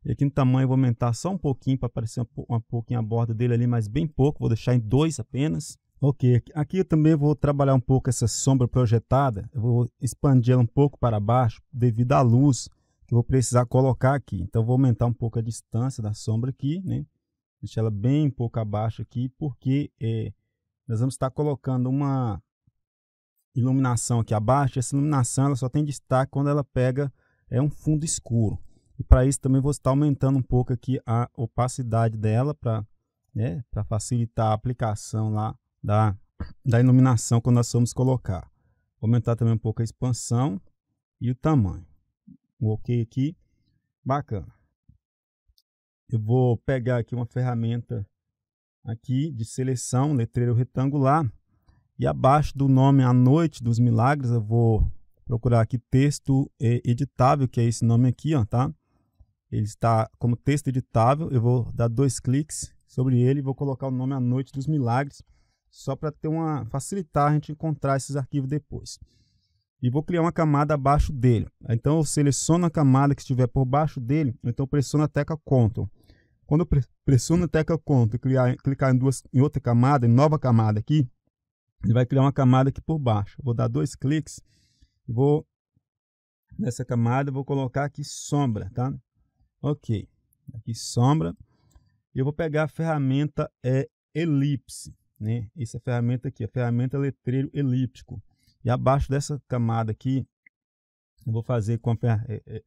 E aqui no tamanho eu vou aumentar só um pouquinho para aparecer um, um pouquinho a borda dele ali, mas bem pouco. Vou deixar em dois apenas. Ok, aqui eu também vou trabalhar um pouco essa sombra projetada. Eu vou expandir ela um pouco para baixo devido à luz que eu vou precisar colocar aqui. Então vou aumentar um pouco a distância da sombra aqui, né? Deixar ela bem um pouco abaixo aqui, porque é, nós vamos estar colocando uma iluminação aqui abaixo. Essa iluminação ela só tem destaque quando ela pega é um fundo escuro. E para isso também vou estar tá aumentando um pouco aqui a opacidade dela para né, facilitar a aplicação lá da, da iluminação quando nós vamos colocar. Vou aumentar também um pouco a expansão e o tamanho. um OK aqui. Bacana. Eu vou pegar aqui uma ferramenta aqui de seleção, letreiro retangular. E abaixo do nome A Noite dos Milagres, eu vou procurar aqui texto editável, que é esse nome aqui, ó, tá? Ele está como texto editável. Eu vou dar dois cliques sobre ele e vou colocar o nome A Noite dos Milagres, só para ter uma facilitar a gente encontrar esses arquivos depois. E vou criar uma camada abaixo dele. Então eu seleciono a camada que estiver por baixo dele, então pressiono a tecla Ctrl. Quando eu pressiono a tecla Ctrl e clicar em, duas, em outra camada, em nova camada aqui, ele vai criar uma camada aqui por baixo. vou dar dois cliques e vou nessa camada, vou colocar aqui sombra, tá? Ok, aqui sombra. Eu vou pegar a ferramenta é, elipse, né? Essa ferramenta aqui, a ferramenta letreiro elíptico. E abaixo dessa camada aqui, eu vou fazer com a ferramenta... É, é,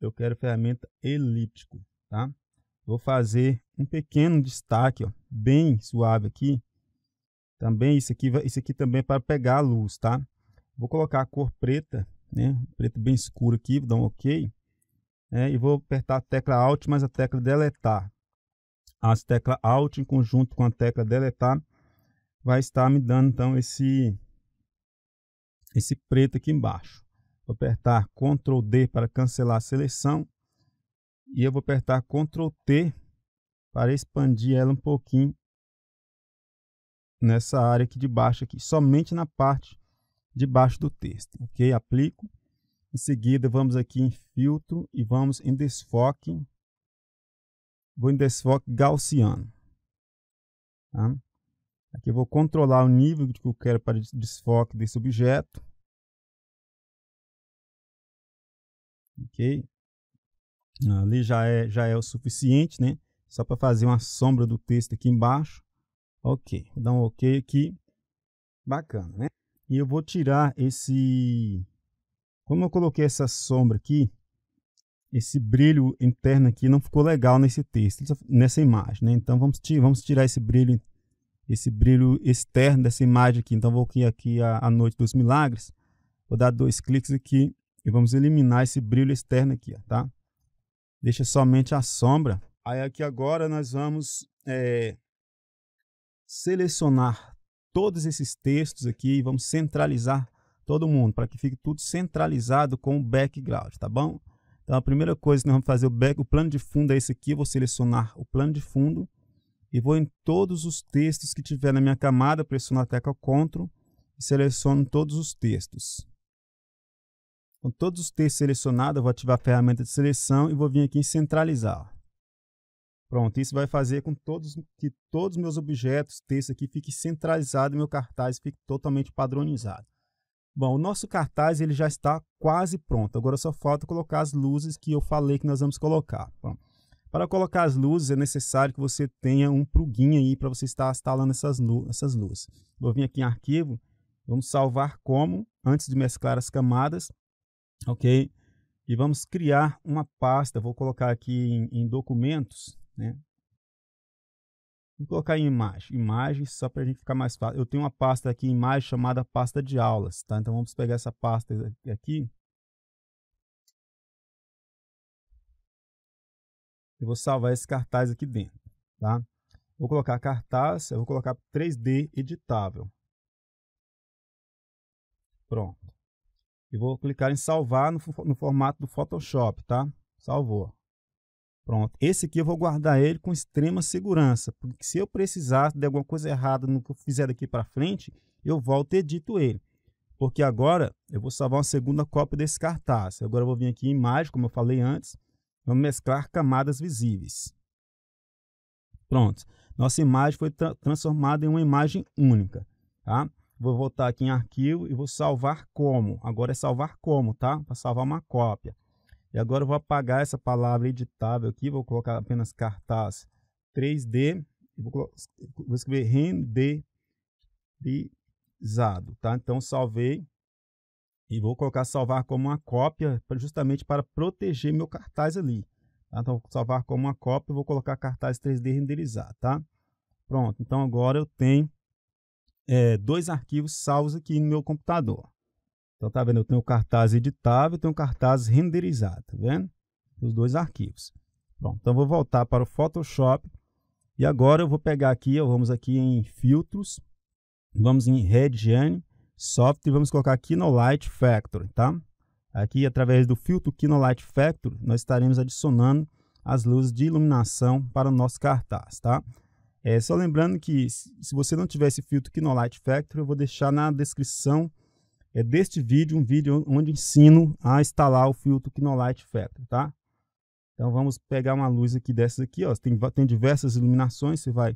eu quero ferramenta elíptico, tá? Vou fazer um pequeno destaque, ó, bem suave aqui. Também isso aqui, isso aqui também é para pegar a luz, tá? Vou colocar a cor preta, né? Preto bem escuro aqui, vou dar um OK né, e vou apertar a tecla Alt mais a tecla Deletar. As teclas Alt em conjunto com a tecla Deletar vai estar me dando então esse, esse preto aqui embaixo. Vou apertar Ctrl D para cancelar a seleção e eu vou apertar Ctrl T para expandir ela um pouquinho nessa área aqui de baixo aqui, somente na parte de baixo do texto, ok? Aplico em seguida, vamos aqui em filtro e vamos em desfoque. Vou em desfoque gaussiano. Tá? Aqui eu vou controlar o nível que eu quero para desfoque desse objeto. Ok? Ali já é, já é o suficiente, né? Só para fazer uma sombra do texto aqui embaixo. Ok, vou dar um ok aqui. Bacana, né? E eu vou tirar esse como eu coloquei essa sombra aqui, esse brilho interno aqui não ficou legal nesse texto, nessa imagem, né? Então vamos, vamos tirar esse brilho, esse brilho externo dessa imagem aqui. Então vou aqui, aqui a, a noite dos milagres, vou dar dois cliques aqui e vamos eliminar esse brilho externo aqui, ó, tá? Deixa somente a sombra. Aí aqui agora nós vamos é, selecionar todos esses textos aqui e vamos centralizar todo mundo, para que fique tudo centralizado com o background, tá bom? Então a primeira coisa que nós vamos fazer, o, back, o plano de fundo é esse aqui, eu vou selecionar o plano de fundo e vou em todos os textos que tiver na minha camada, pressiono a tecla CTRL e seleciono todos os textos. Com todos os textos selecionados, eu vou ativar a ferramenta de seleção e vou vir aqui em centralizar. Pronto, isso vai fazer com todos, que todos os meus objetos, textos aqui, fiquem centralizados e meu cartaz fique totalmente padronizado. Bom, o nosso cartaz ele já está quase pronto. Agora só falta colocar as luzes que eu falei que nós vamos colocar. Bom, para colocar as luzes é necessário que você tenha um plugin aí para você estar instalando essas, lu essas luzes. Vou vir aqui em arquivo, vamos salvar como antes de mesclar as camadas, ok? E vamos criar uma pasta. Vou colocar aqui em, em documentos, né? Vou colocar em imagem, imagens só para a gente ficar mais fácil. Eu tenho uma pasta aqui, imagem, chamada pasta de aulas, tá? Então vamos pegar essa pasta aqui. E vou salvar esse cartaz aqui dentro, tá? Vou colocar cartaz, eu vou colocar 3D editável. Pronto. E vou clicar em salvar no, no formato do Photoshop, tá? Salvou. Pronto. Esse aqui eu vou guardar ele com extrema segurança, porque se eu precisar de alguma coisa errada no que eu fizer daqui para frente, eu volto e edito ele. Porque agora eu vou salvar uma segunda cópia desse cartaz. Agora eu vou vir aqui em imagem, como eu falei antes, vamos mesclar camadas visíveis. Pronto. Nossa imagem foi tra transformada em uma imagem única, tá? Vou voltar aqui em arquivo e vou salvar como. Agora é salvar como, tá? Para salvar uma cópia. E agora eu vou apagar essa palavra editável aqui, vou colocar apenas cartaz 3D, vou, vou escrever renderizado, tá? Então salvei e vou colocar salvar como uma cópia, justamente para proteger meu cartaz ali. Tá? Então vou salvar como uma cópia, vou colocar cartaz 3D renderizado, tá? Pronto, então agora eu tenho é, dois arquivos salvos aqui no meu computador. Então, tá vendo? Eu tenho cartaz editável e tenho cartaz renderizado, tá vendo? Os dois arquivos. Bom, então vou voltar para o Photoshop e agora eu vou pegar aqui, ó, vamos aqui em filtros, vamos em Rediane Software e vamos colocar aqui no Light Factory, tá? Aqui, através do filtro Kinolight Light Factory, nós estaremos adicionando as luzes de iluminação para o nosso cartaz, tá? É, só lembrando que se você não tiver esse filtro Kinolight Light Factory, eu vou deixar na descrição é deste vídeo, um vídeo onde ensino a instalar o filtro Kinolite Factor, tá? Então vamos pegar uma luz aqui dessas aqui, ó, tem, tem diversas iluminações, você vai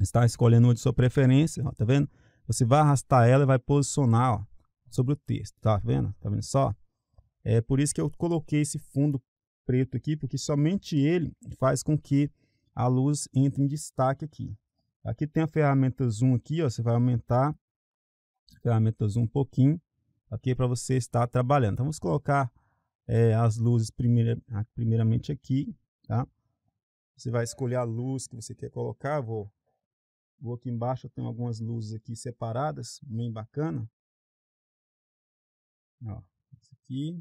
estar escolhendo uma de sua preferência, ó, tá vendo? Você vai arrastar ela e vai posicionar, ó, sobre o texto, tá vendo? Tá vendo só? É por isso que eu coloquei esse fundo preto aqui, porque somente ele faz com que a luz entre em destaque aqui. Aqui tem a ferramenta zoom aqui, ó, você vai aumentar ferramentas um pouquinho aqui para você estar trabalhando. Então, vamos colocar é, as luzes primeira, ah, primeiramente aqui, tá? Você vai escolher a luz que você quer colocar. Vou, vou aqui embaixo, eu tenho algumas luzes aqui separadas, bem bacana. Ó, aqui.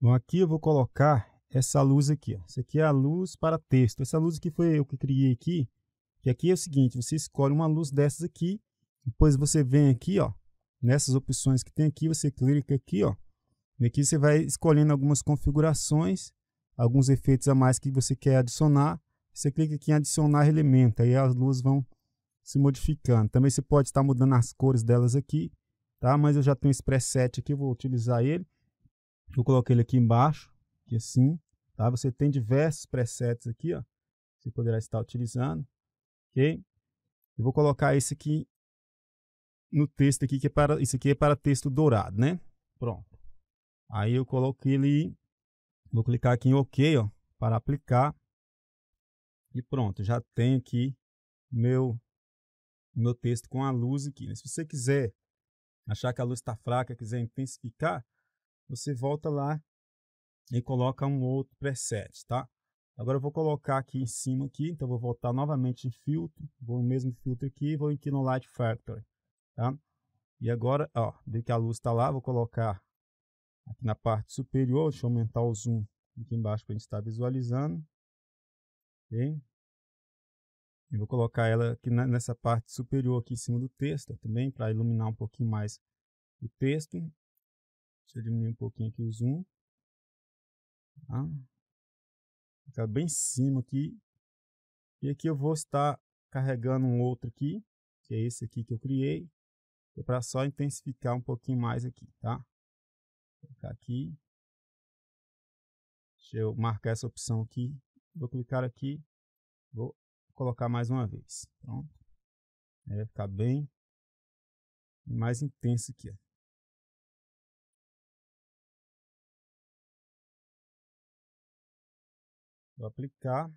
Bom, então, aqui eu vou colocar essa luz aqui. Ó. Essa aqui é a luz para texto. Essa luz aqui foi eu que criei aqui. E aqui é o seguinte, você escolhe uma luz dessas aqui depois você vem aqui, ó, nessas opções que tem aqui, você clica aqui, ó. E aqui você vai escolhendo algumas configurações, alguns efeitos a mais que você quer adicionar. Você clica aqui em adicionar elemento, aí as luzes vão se modificando. Também você pode estar mudando as cores delas aqui, tá? Mas eu já tenho esse preset aqui, vou utilizar ele. Eu coloquei ele aqui embaixo, aqui assim, tá? Você tem diversos presets aqui, ó. Você poderá estar utilizando, ok? Eu vou colocar esse aqui no texto aqui que é para isso aqui é para texto dourado, né? Pronto. Aí eu coloquei ele, vou clicar aqui em OK, ó, para aplicar e pronto, já tem aqui meu meu texto com a luz aqui. Né? Se você quiser achar que a luz está fraca, quiser intensificar, você volta lá e coloca um outro preset, tá? Agora eu vou colocar aqui em cima aqui, então vou voltar novamente em filtro, vou no mesmo filtro aqui, vou aqui no Light Factory. Tá? E agora, ó, que a luz está lá, vou colocar aqui na parte superior, deixa eu aumentar o zoom aqui embaixo para a gente estar tá visualizando. Ok? Eu vou colocar ela aqui na, nessa parte superior aqui em cima do texto também, para iluminar um pouquinho mais o texto. Deixa eu diminuir um pouquinho aqui o zoom. Tá? Fica tá bem em cima aqui. E aqui eu vou estar carregando um outro aqui, que é esse aqui que eu criei é para só intensificar um pouquinho mais aqui, tá? Vou clicar aqui. Deixa eu marcar essa opção aqui. Vou clicar aqui. Vou colocar mais uma vez. Pronto. Aí vai ficar bem mais intenso aqui, ó. Vou aplicar.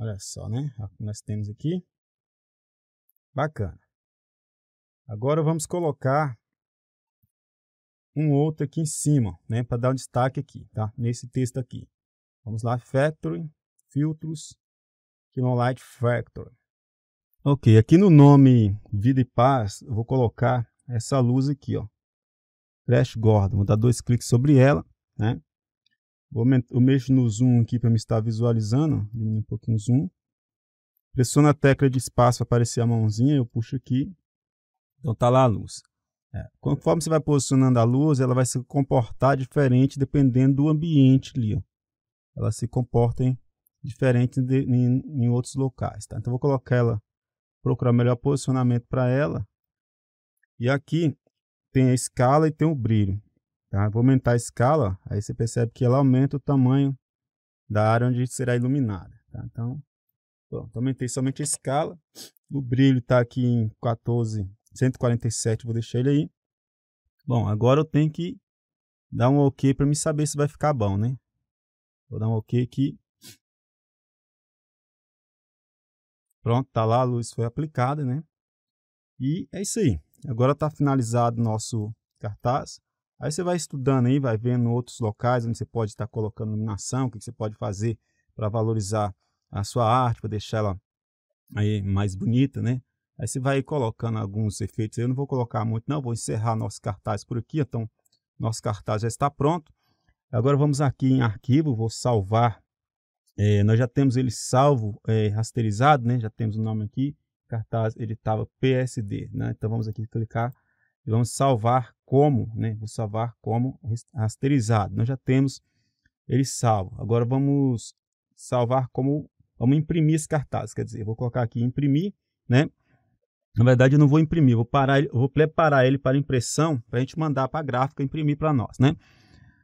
Olha só, né? Nós temos aqui. Bacana. Agora vamos colocar um outro aqui em cima, né? Para dar um destaque aqui, tá? Nesse texto aqui. Vamos lá, Factory, Filtros, Kinolight Factory. Ok, aqui no nome Vida e Paz, eu vou colocar essa luz aqui, ó. Crash Gordon. Vou dar dois cliques sobre ela, né? Vou, eu mexo no zoom aqui para me estar visualizando. Diminui um pouquinho o zoom. Pressiono a tecla de espaço para aparecer a mãozinha. Eu puxo aqui. Então tá lá a luz. É. Conforme você vai posicionando a luz, ela vai se comportar diferente dependendo do ambiente ali. Ó. Ela se comporta diferente de, em, em, outros locais. Tá? Então vou colocar ela, procurar o melhor posicionamento para ela. E aqui tem a escala e tem o brilho. Tá? Vou aumentar a escala, aí você percebe que ela aumenta o tamanho da área onde será iluminada. Tá? Então, pronto, aumentei somente a escala. O brilho está aqui em 14, 147, vou deixar ele aí. Bom, agora eu tenho que dar um OK para me saber se vai ficar bom, né? Vou dar um OK aqui. Pronto, tá lá, a luz foi aplicada, né? E é isso aí. Agora está finalizado nosso cartaz. Aí você vai estudando aí, vai vendo outros locais onde você pode estar colocando iluminação, o que você pode fazer para valorizar a sua arte, para deixar ela aí mais bonita, né? Aí você vai colocando alguns efeitos. Eu não vou colocar muito, não. Vou encerrar nosso cartaz por aqui. Então, nosso cartaz já está pronto. Agora vamos aqui em arquivo. Vou salvar. É, nós já temos ele salvo, é, rasterizado, né? Já temos o nome aqui. Cartaz, ele estava PSD, né? Então, vamos aqui clicar e vamos salvar como, né? Vou salvar como rasterizado. Nós já temos ele salvo. Agora vamos salvar como, vamos imprimir esse cartaz, quer dizer, vou colocar aqui imprimir, né? Na verdade, eu não vou imprimir, vou parar, vou preparar ele para impressão, para a gente mandar para a gráfica imprimir para nós, né?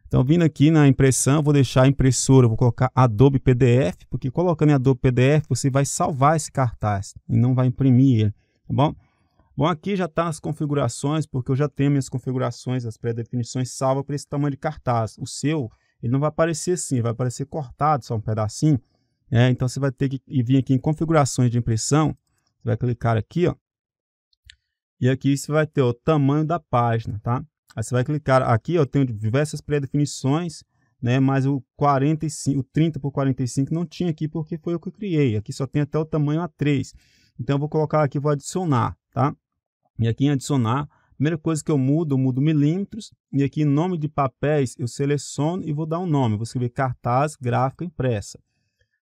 Então, vindo aqui na impressão, vou deixar a impressora, vou colocar Adobe PDF, porque colocando em Adobe PDF, você vai salvar esse cartaz e não vai imprimir ele, tá bom? Bom, aqui já está as configurações, porque eu já tenho minhas configurações, as pré-definições salva para esse tamanho de cartaz. O seu, ele não vai aparecer assim, vai aparecer cortado só um pedacinho. Né? Então, você vai ter que vir aqui em configurações de impressão, você vai clicar aqui, ó. E aqui você vai ter o tamanho da página, tá? Aí você vai clicar aqui, ó, eu tenho diversas pré-definições, né? Mas o 45, o 30 por 45 não tinha aqui porque foi o que criei. Aqui só tem até o tamanho A3. Então eu vou colocar aqui, vou adicionar, tá? E aqui em adicionar, primeira coisa que eu mudo, eu mudo milímetros. E aqui em nome de papéis, eu seleciono e vou dar um nome. Vou escrever cartaz, gráfica, impressa.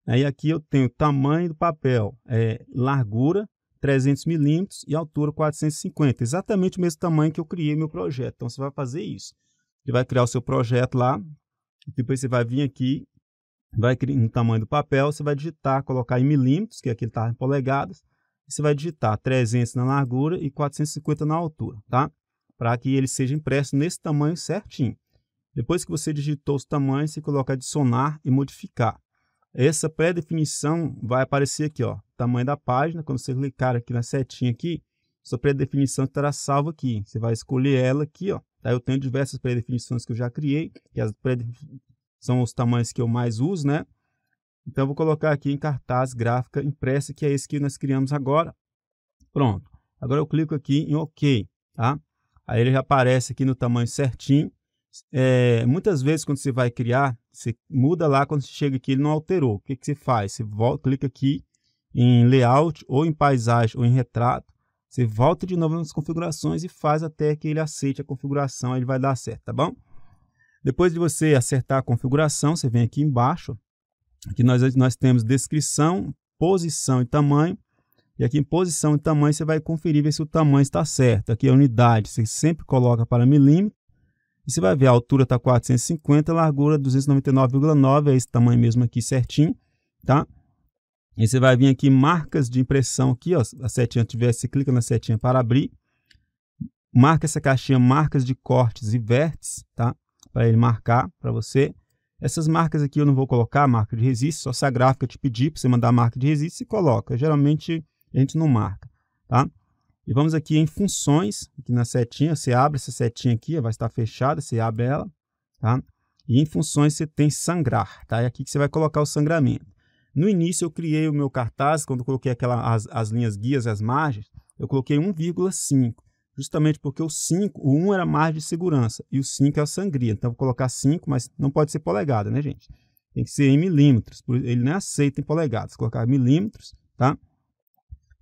Aí aqui eu tenho tamanho do papel, é, largura 300 milímetros e altura 450. Exatamente o mesmo tamanho que eu criei meu projeto. Então você vai fazer isso. Você vai criar o seu projeto lá. Depois você vai vir aqui, vai criar no tamanho do papel, você vai digitar, colocar em milímetros, que é aqui ele está em polegadas você vai digitar 300 na largura e 450 na altura, tá? Para que ele seja impresso nesse tamanho certinho. Depois que você digitou os tamanhos, você coloca adicionar e modificar. Essa pré-definição vai aparecer aqui, ó, tamanho da página. Quando você clicar aqui na setinha aqui, sua pré-definição estará salva aqui. Você vai escolher ela aqui, ó. Tá? Eu tenho diversas pré-definições que eu já criei, que as pré são os tamanhos que eu mais uso, né? Então, eu vou colocar aqui em cartaz gráfica impressa, que é esse que nós criamos agora. Pronto. Agora eu clico aqui em OK, tá? Aí ele já aparece aqui no tamanho certinho. É, muitas vezes, quando você vai criar, você muda lá, quando você chega aqui, ele não alterou. O que, que você faz? Você volta, clica aqui em Layout, ou em Paisagem, ou em Retrato. Você volta de novo nas configurações e faz até que ele aceite a configuração, ele vai dar certo, tá bom? Depois de você acertar a configuração, você vem aqui embaixo, Aqui nós, nós temos descrição, posição e tamanho. E aqui em posição e tamanho você vai conferir ver se o tamanho está certo. Aqui a unidade você sempre coloca para milímetro. E você vai ver a altura está 450, largura 299,9, é esse tamanho mesmo aqui certinho, tá? E você vai vir aqui marcas de impressão aqui, ó, a setinha tiver, você clica na setinha para abrir. Marca essa caixinha marcas de cortes e vértices, tá? Para ele marcar para você. Essas marcas aqui eu não vou colocar marca de resist. só se a gráfica te pedir para você mandar a marca de resist, você coloca. Geralmente a gente não marca, tá? E vamos aqui em funções, aqui na setinha, você abre essa setinha aqui, vai estar fechada, você abre ela, tá? E em funções você tem sangrar, tá? É aqui que você vai colocar o sangramento. No início eu criei o meu cartaz, quando coloquei aquela, as, as linhas guias, as margens, eu coloquei 1,5 justamente porque o 5, o 1 um era mais de segurança e o 5 é a sangria. Então, vou colocar 5, mas não pode ser polegada, né, gente? Tem que ser em milímetros, ele não é aceita em polegadas. Colocar milímetros, tá?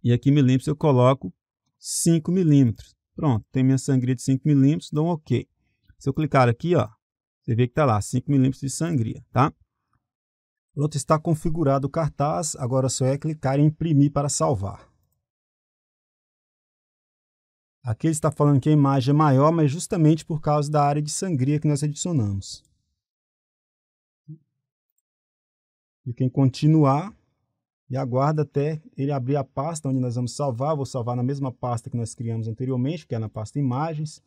E aqui milímetros eu coloco 5 milímetros. Pronto, tem minha sangria de 5 milímetros, dou um OK. Se eu clicar aqui, ó, você vê que está lá, 5 milímetros de sangria, tá? Pronto, está configurado o cartaz, agora só é clicar em imprimir para salvar. Aqui ele está falando que a imagem é maior, mas justamente por causa da área de sangria que nós adicionamos. Clique em continuar e aguarda até ele abrir a pasta onde nós vamos salvar. vou salvar na mesma pasta que nós criamos anteriormente, que é na pasta imagens.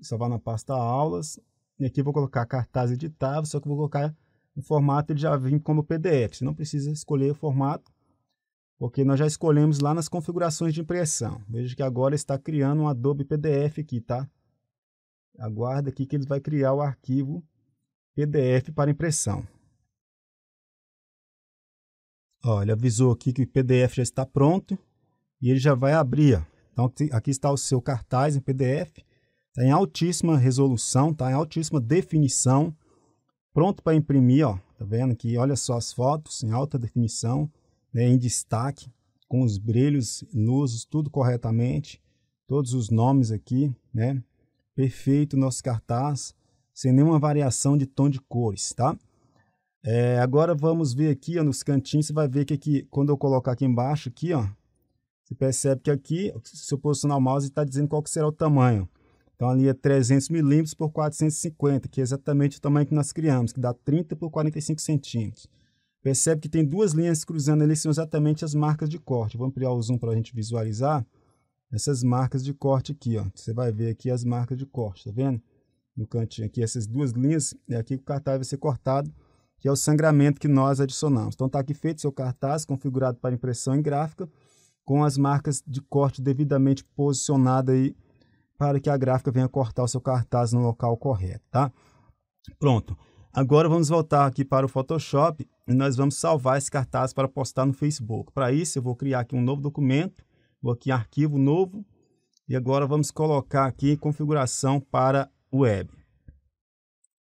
Salvar na pasta aulas. E aqui vou colocar cartaz editável, só que vou colocar o formato, ele já vem como PDF. Você não precisa escolher o formato, porque nós já escolhemos lá nas configurações de impressão. Veja que agora está criando um Adobe PDF aqui, tá? Aguarda aqui que ele vai criar o arquivo PDF para impressão. Olha, avisou aqui que o PDF já está pronto e ele já vai abrir. Ó. Então aqui está o seu cartaz em PDF, está em altíssima resolução, está em altíssima definição, pronto para imprimir, ó. Tá vendo aqui? Olha só as fotos em alta definição né, em destaque, com os brilhos luzes, tudo corretamente, todos os nomes aqui, né? Perfeito nosso cartaz, sem nenhuma variação de tom de cores, tá? É, agora vamos ver aqui ó, nos cantinhos, você vai ver que aqui, quando eu colocar aqui embaixo, aqui, ó, você percebe que aqui, se eu posicionar o mouse, está dizendo qual será o tamanho. Então ali é 300 milímetros por 450, que é exatamente o tamanho que nós criamos, que dá 30 por 45 centímetros. Percebe que tem duas linhas cruzando ali, são exatamente as marcas de corte. Vou ampliar o zoom para a gente visualizar essas marcas de corte aqui. Ó. Você vai ver aqui as marcas de corte, tá vendo? No cantinho aqui, essas duas linhas, é aqui que o cartaz vai ser cortado, que é o sangramento que nós adicionamos. Então está aqui feito seu cartaz, configurado para impressão em gráfica, com as marcas de corte devidamente posicionadas aí, para que a gráfica venha cortar o seu cartaz no local correto, tá? Pronto. Agora vamos voltar aqui para o Photoshop e nós vamos salvar esse cartaz para postar no Facebook. Para isso, eu vou criar aqui um novo documento, vou aqui em arquivo novo e agora vamos colocar aqui configuração para web.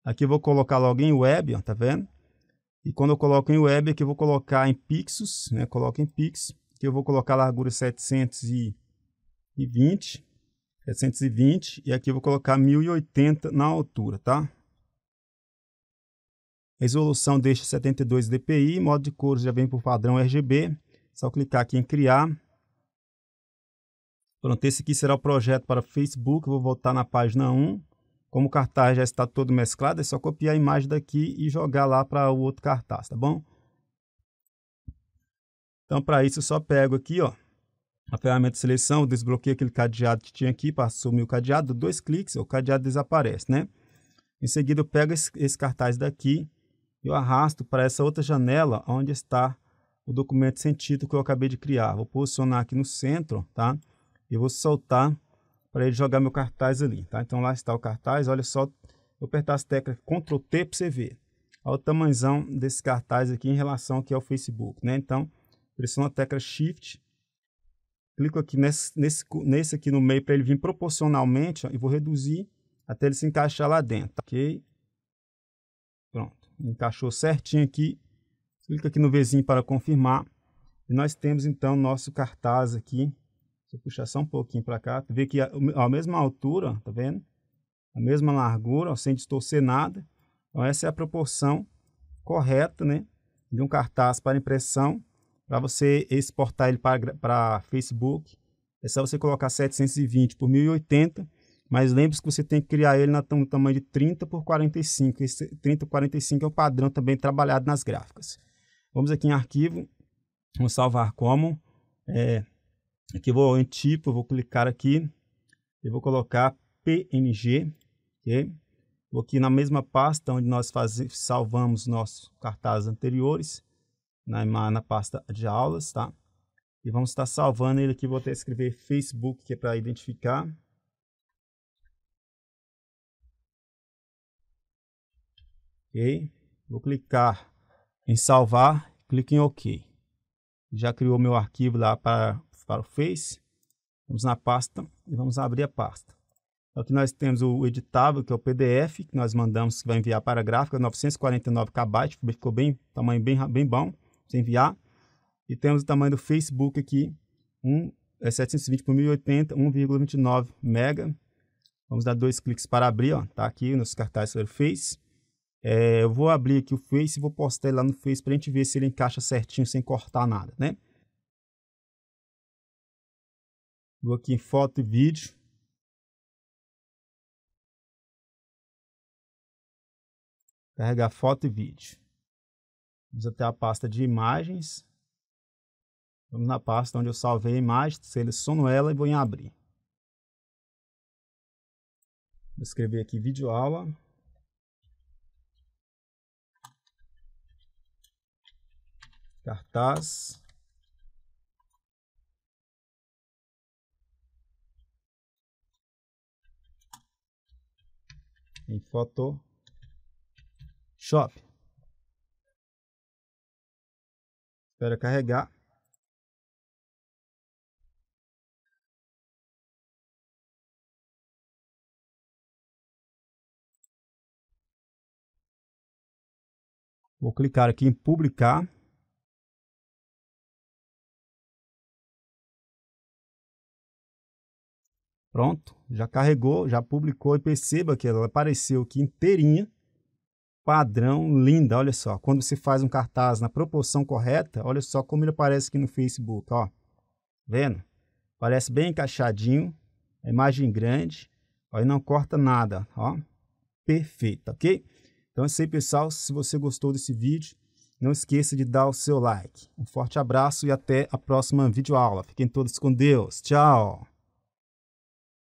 Aqui eu vou colocar logo em web, ó, tá vendo? E quando eu coloco em web, aqui eu vou colocar em pixels, né? Coloco em pixels, aqui eu vou colocar largura 720, 720 e aqui eu vou colocar 1080 na altura, tá? Resolução deixa 72 DPI, modo de cores já vem por padrão RGB. Só clicar aqui em criar. Pronto, esse aqui será o projeto para Facebook. Vou voltar na página 1. Como o cartaz já está todo mesclado, é só copiar a imagem daqui e jogar lá para o outro cartaz, tá bom? Então, para isso, eu só pego aqui, ó, a ferramenta de seleção, desbloqueio aquele cadeado que tinha aqui para assumir o cadeado. Dois cliques, o cadeado desaparece, né? Em seguida, eu pego esse, esse cartaz daqui, eu arrasto para essa outra janela onde está o documento sem título que eu acabei de criar. Vou posicionar aqui no centro, tá? E vou soltar para ele jogar meu cartaz ali, tá? Então lá está o cartaz, olha só, eu apertar as teclas Ctrl T para você ver. Olha o tamanhozão desse cartaz aqui em relação aqui ao é Facebook, né? Então, pressiono a tecla Shift, clico aqui nesse, nesse, nesse aqui no meio para ele vir proporcionalmente ó, e vou reduzir até ele se encaixar lá dentro, tá? ok? encaixou certinho aqui. Clica aqui no Vzinho para confirmar. E nós temos então nosso cartaz aqui. Deixa eu puxar só um pouquinho para cá. Vê que a, a mesma altura, tá vendo? A mesma largura, ó, sem distorcer nada. Então essa é a proporção correta, né? De um cartaz para impressão. Para você exportar ele para, para Facebook, é só você colocar 720 por 1080 mas lembre-se que você tem que criar ele no tamanho de 30 por 45. Esse 30 por 45 é o padrão também trabalhado nas gráficas. Vamos aqui em arquivo, vamos salvar como. É, aqui eu vou em tipo, eu vou clicar aqui, eu vou colocar PNG, Vou aqui na mesma pasta onde nós faz, salvamos nossos cartazes anteriores, na, na pasta de aulas, tá? E vamos estar salvando ele aqui, vou até escrever Facebook, que é para identificar. ok? Vou clicar em salvar, clique em OK. Já criou meu arquivo lá para, para o Face. Vamos na pasta e vamos abrir a pasta. Então, aqui nós temos o editável, que é o PDF, que nós mandamos, que vai enviar para a gráfica, 949 KB, ficou bem, tamanho bem, bem bom, sem enviar. E temos o tamanho do Facebook aqui, um, é 720 por 1080, 1,29 mega. Vamos dar dois cliques para abrir, está tá aqui nos cartazes do Face. É, eu vou abrir aqui o Face e vou postar ele lá no Face para a gente ver se ele encaixa certinho sem cortar nada, né? Vou aqui em foto e vídeo. Carregar foto e vídeo. Vamos até a pasta de imagens. Vamos na pasta onde eu salvei a imagem, seleciono ela e vou em abrir. Vou escrever aqui vídeo aula. cartaz. Em Photoshop Espera carregar. Vou clicar aqui em publicar. Pronto, já carregou, já publicou e perceba que ela apareceu aqui inteirinha, padrão, linda, olha só. Quando você faz um cartaz na proporção correta, olha só como ele aparece aqui no Facebook, ó. Vendo? Parece bem encaixadinho, a imagem grande, aí não corta nada, ó. Perfeito, ok? Então é isso aí, pessoal. Se você gostou desse vídeo, não esqueça de dar o seu like. Um forte abraço e até a próxima videoaula. Fiquem todos com Deus. Tchau!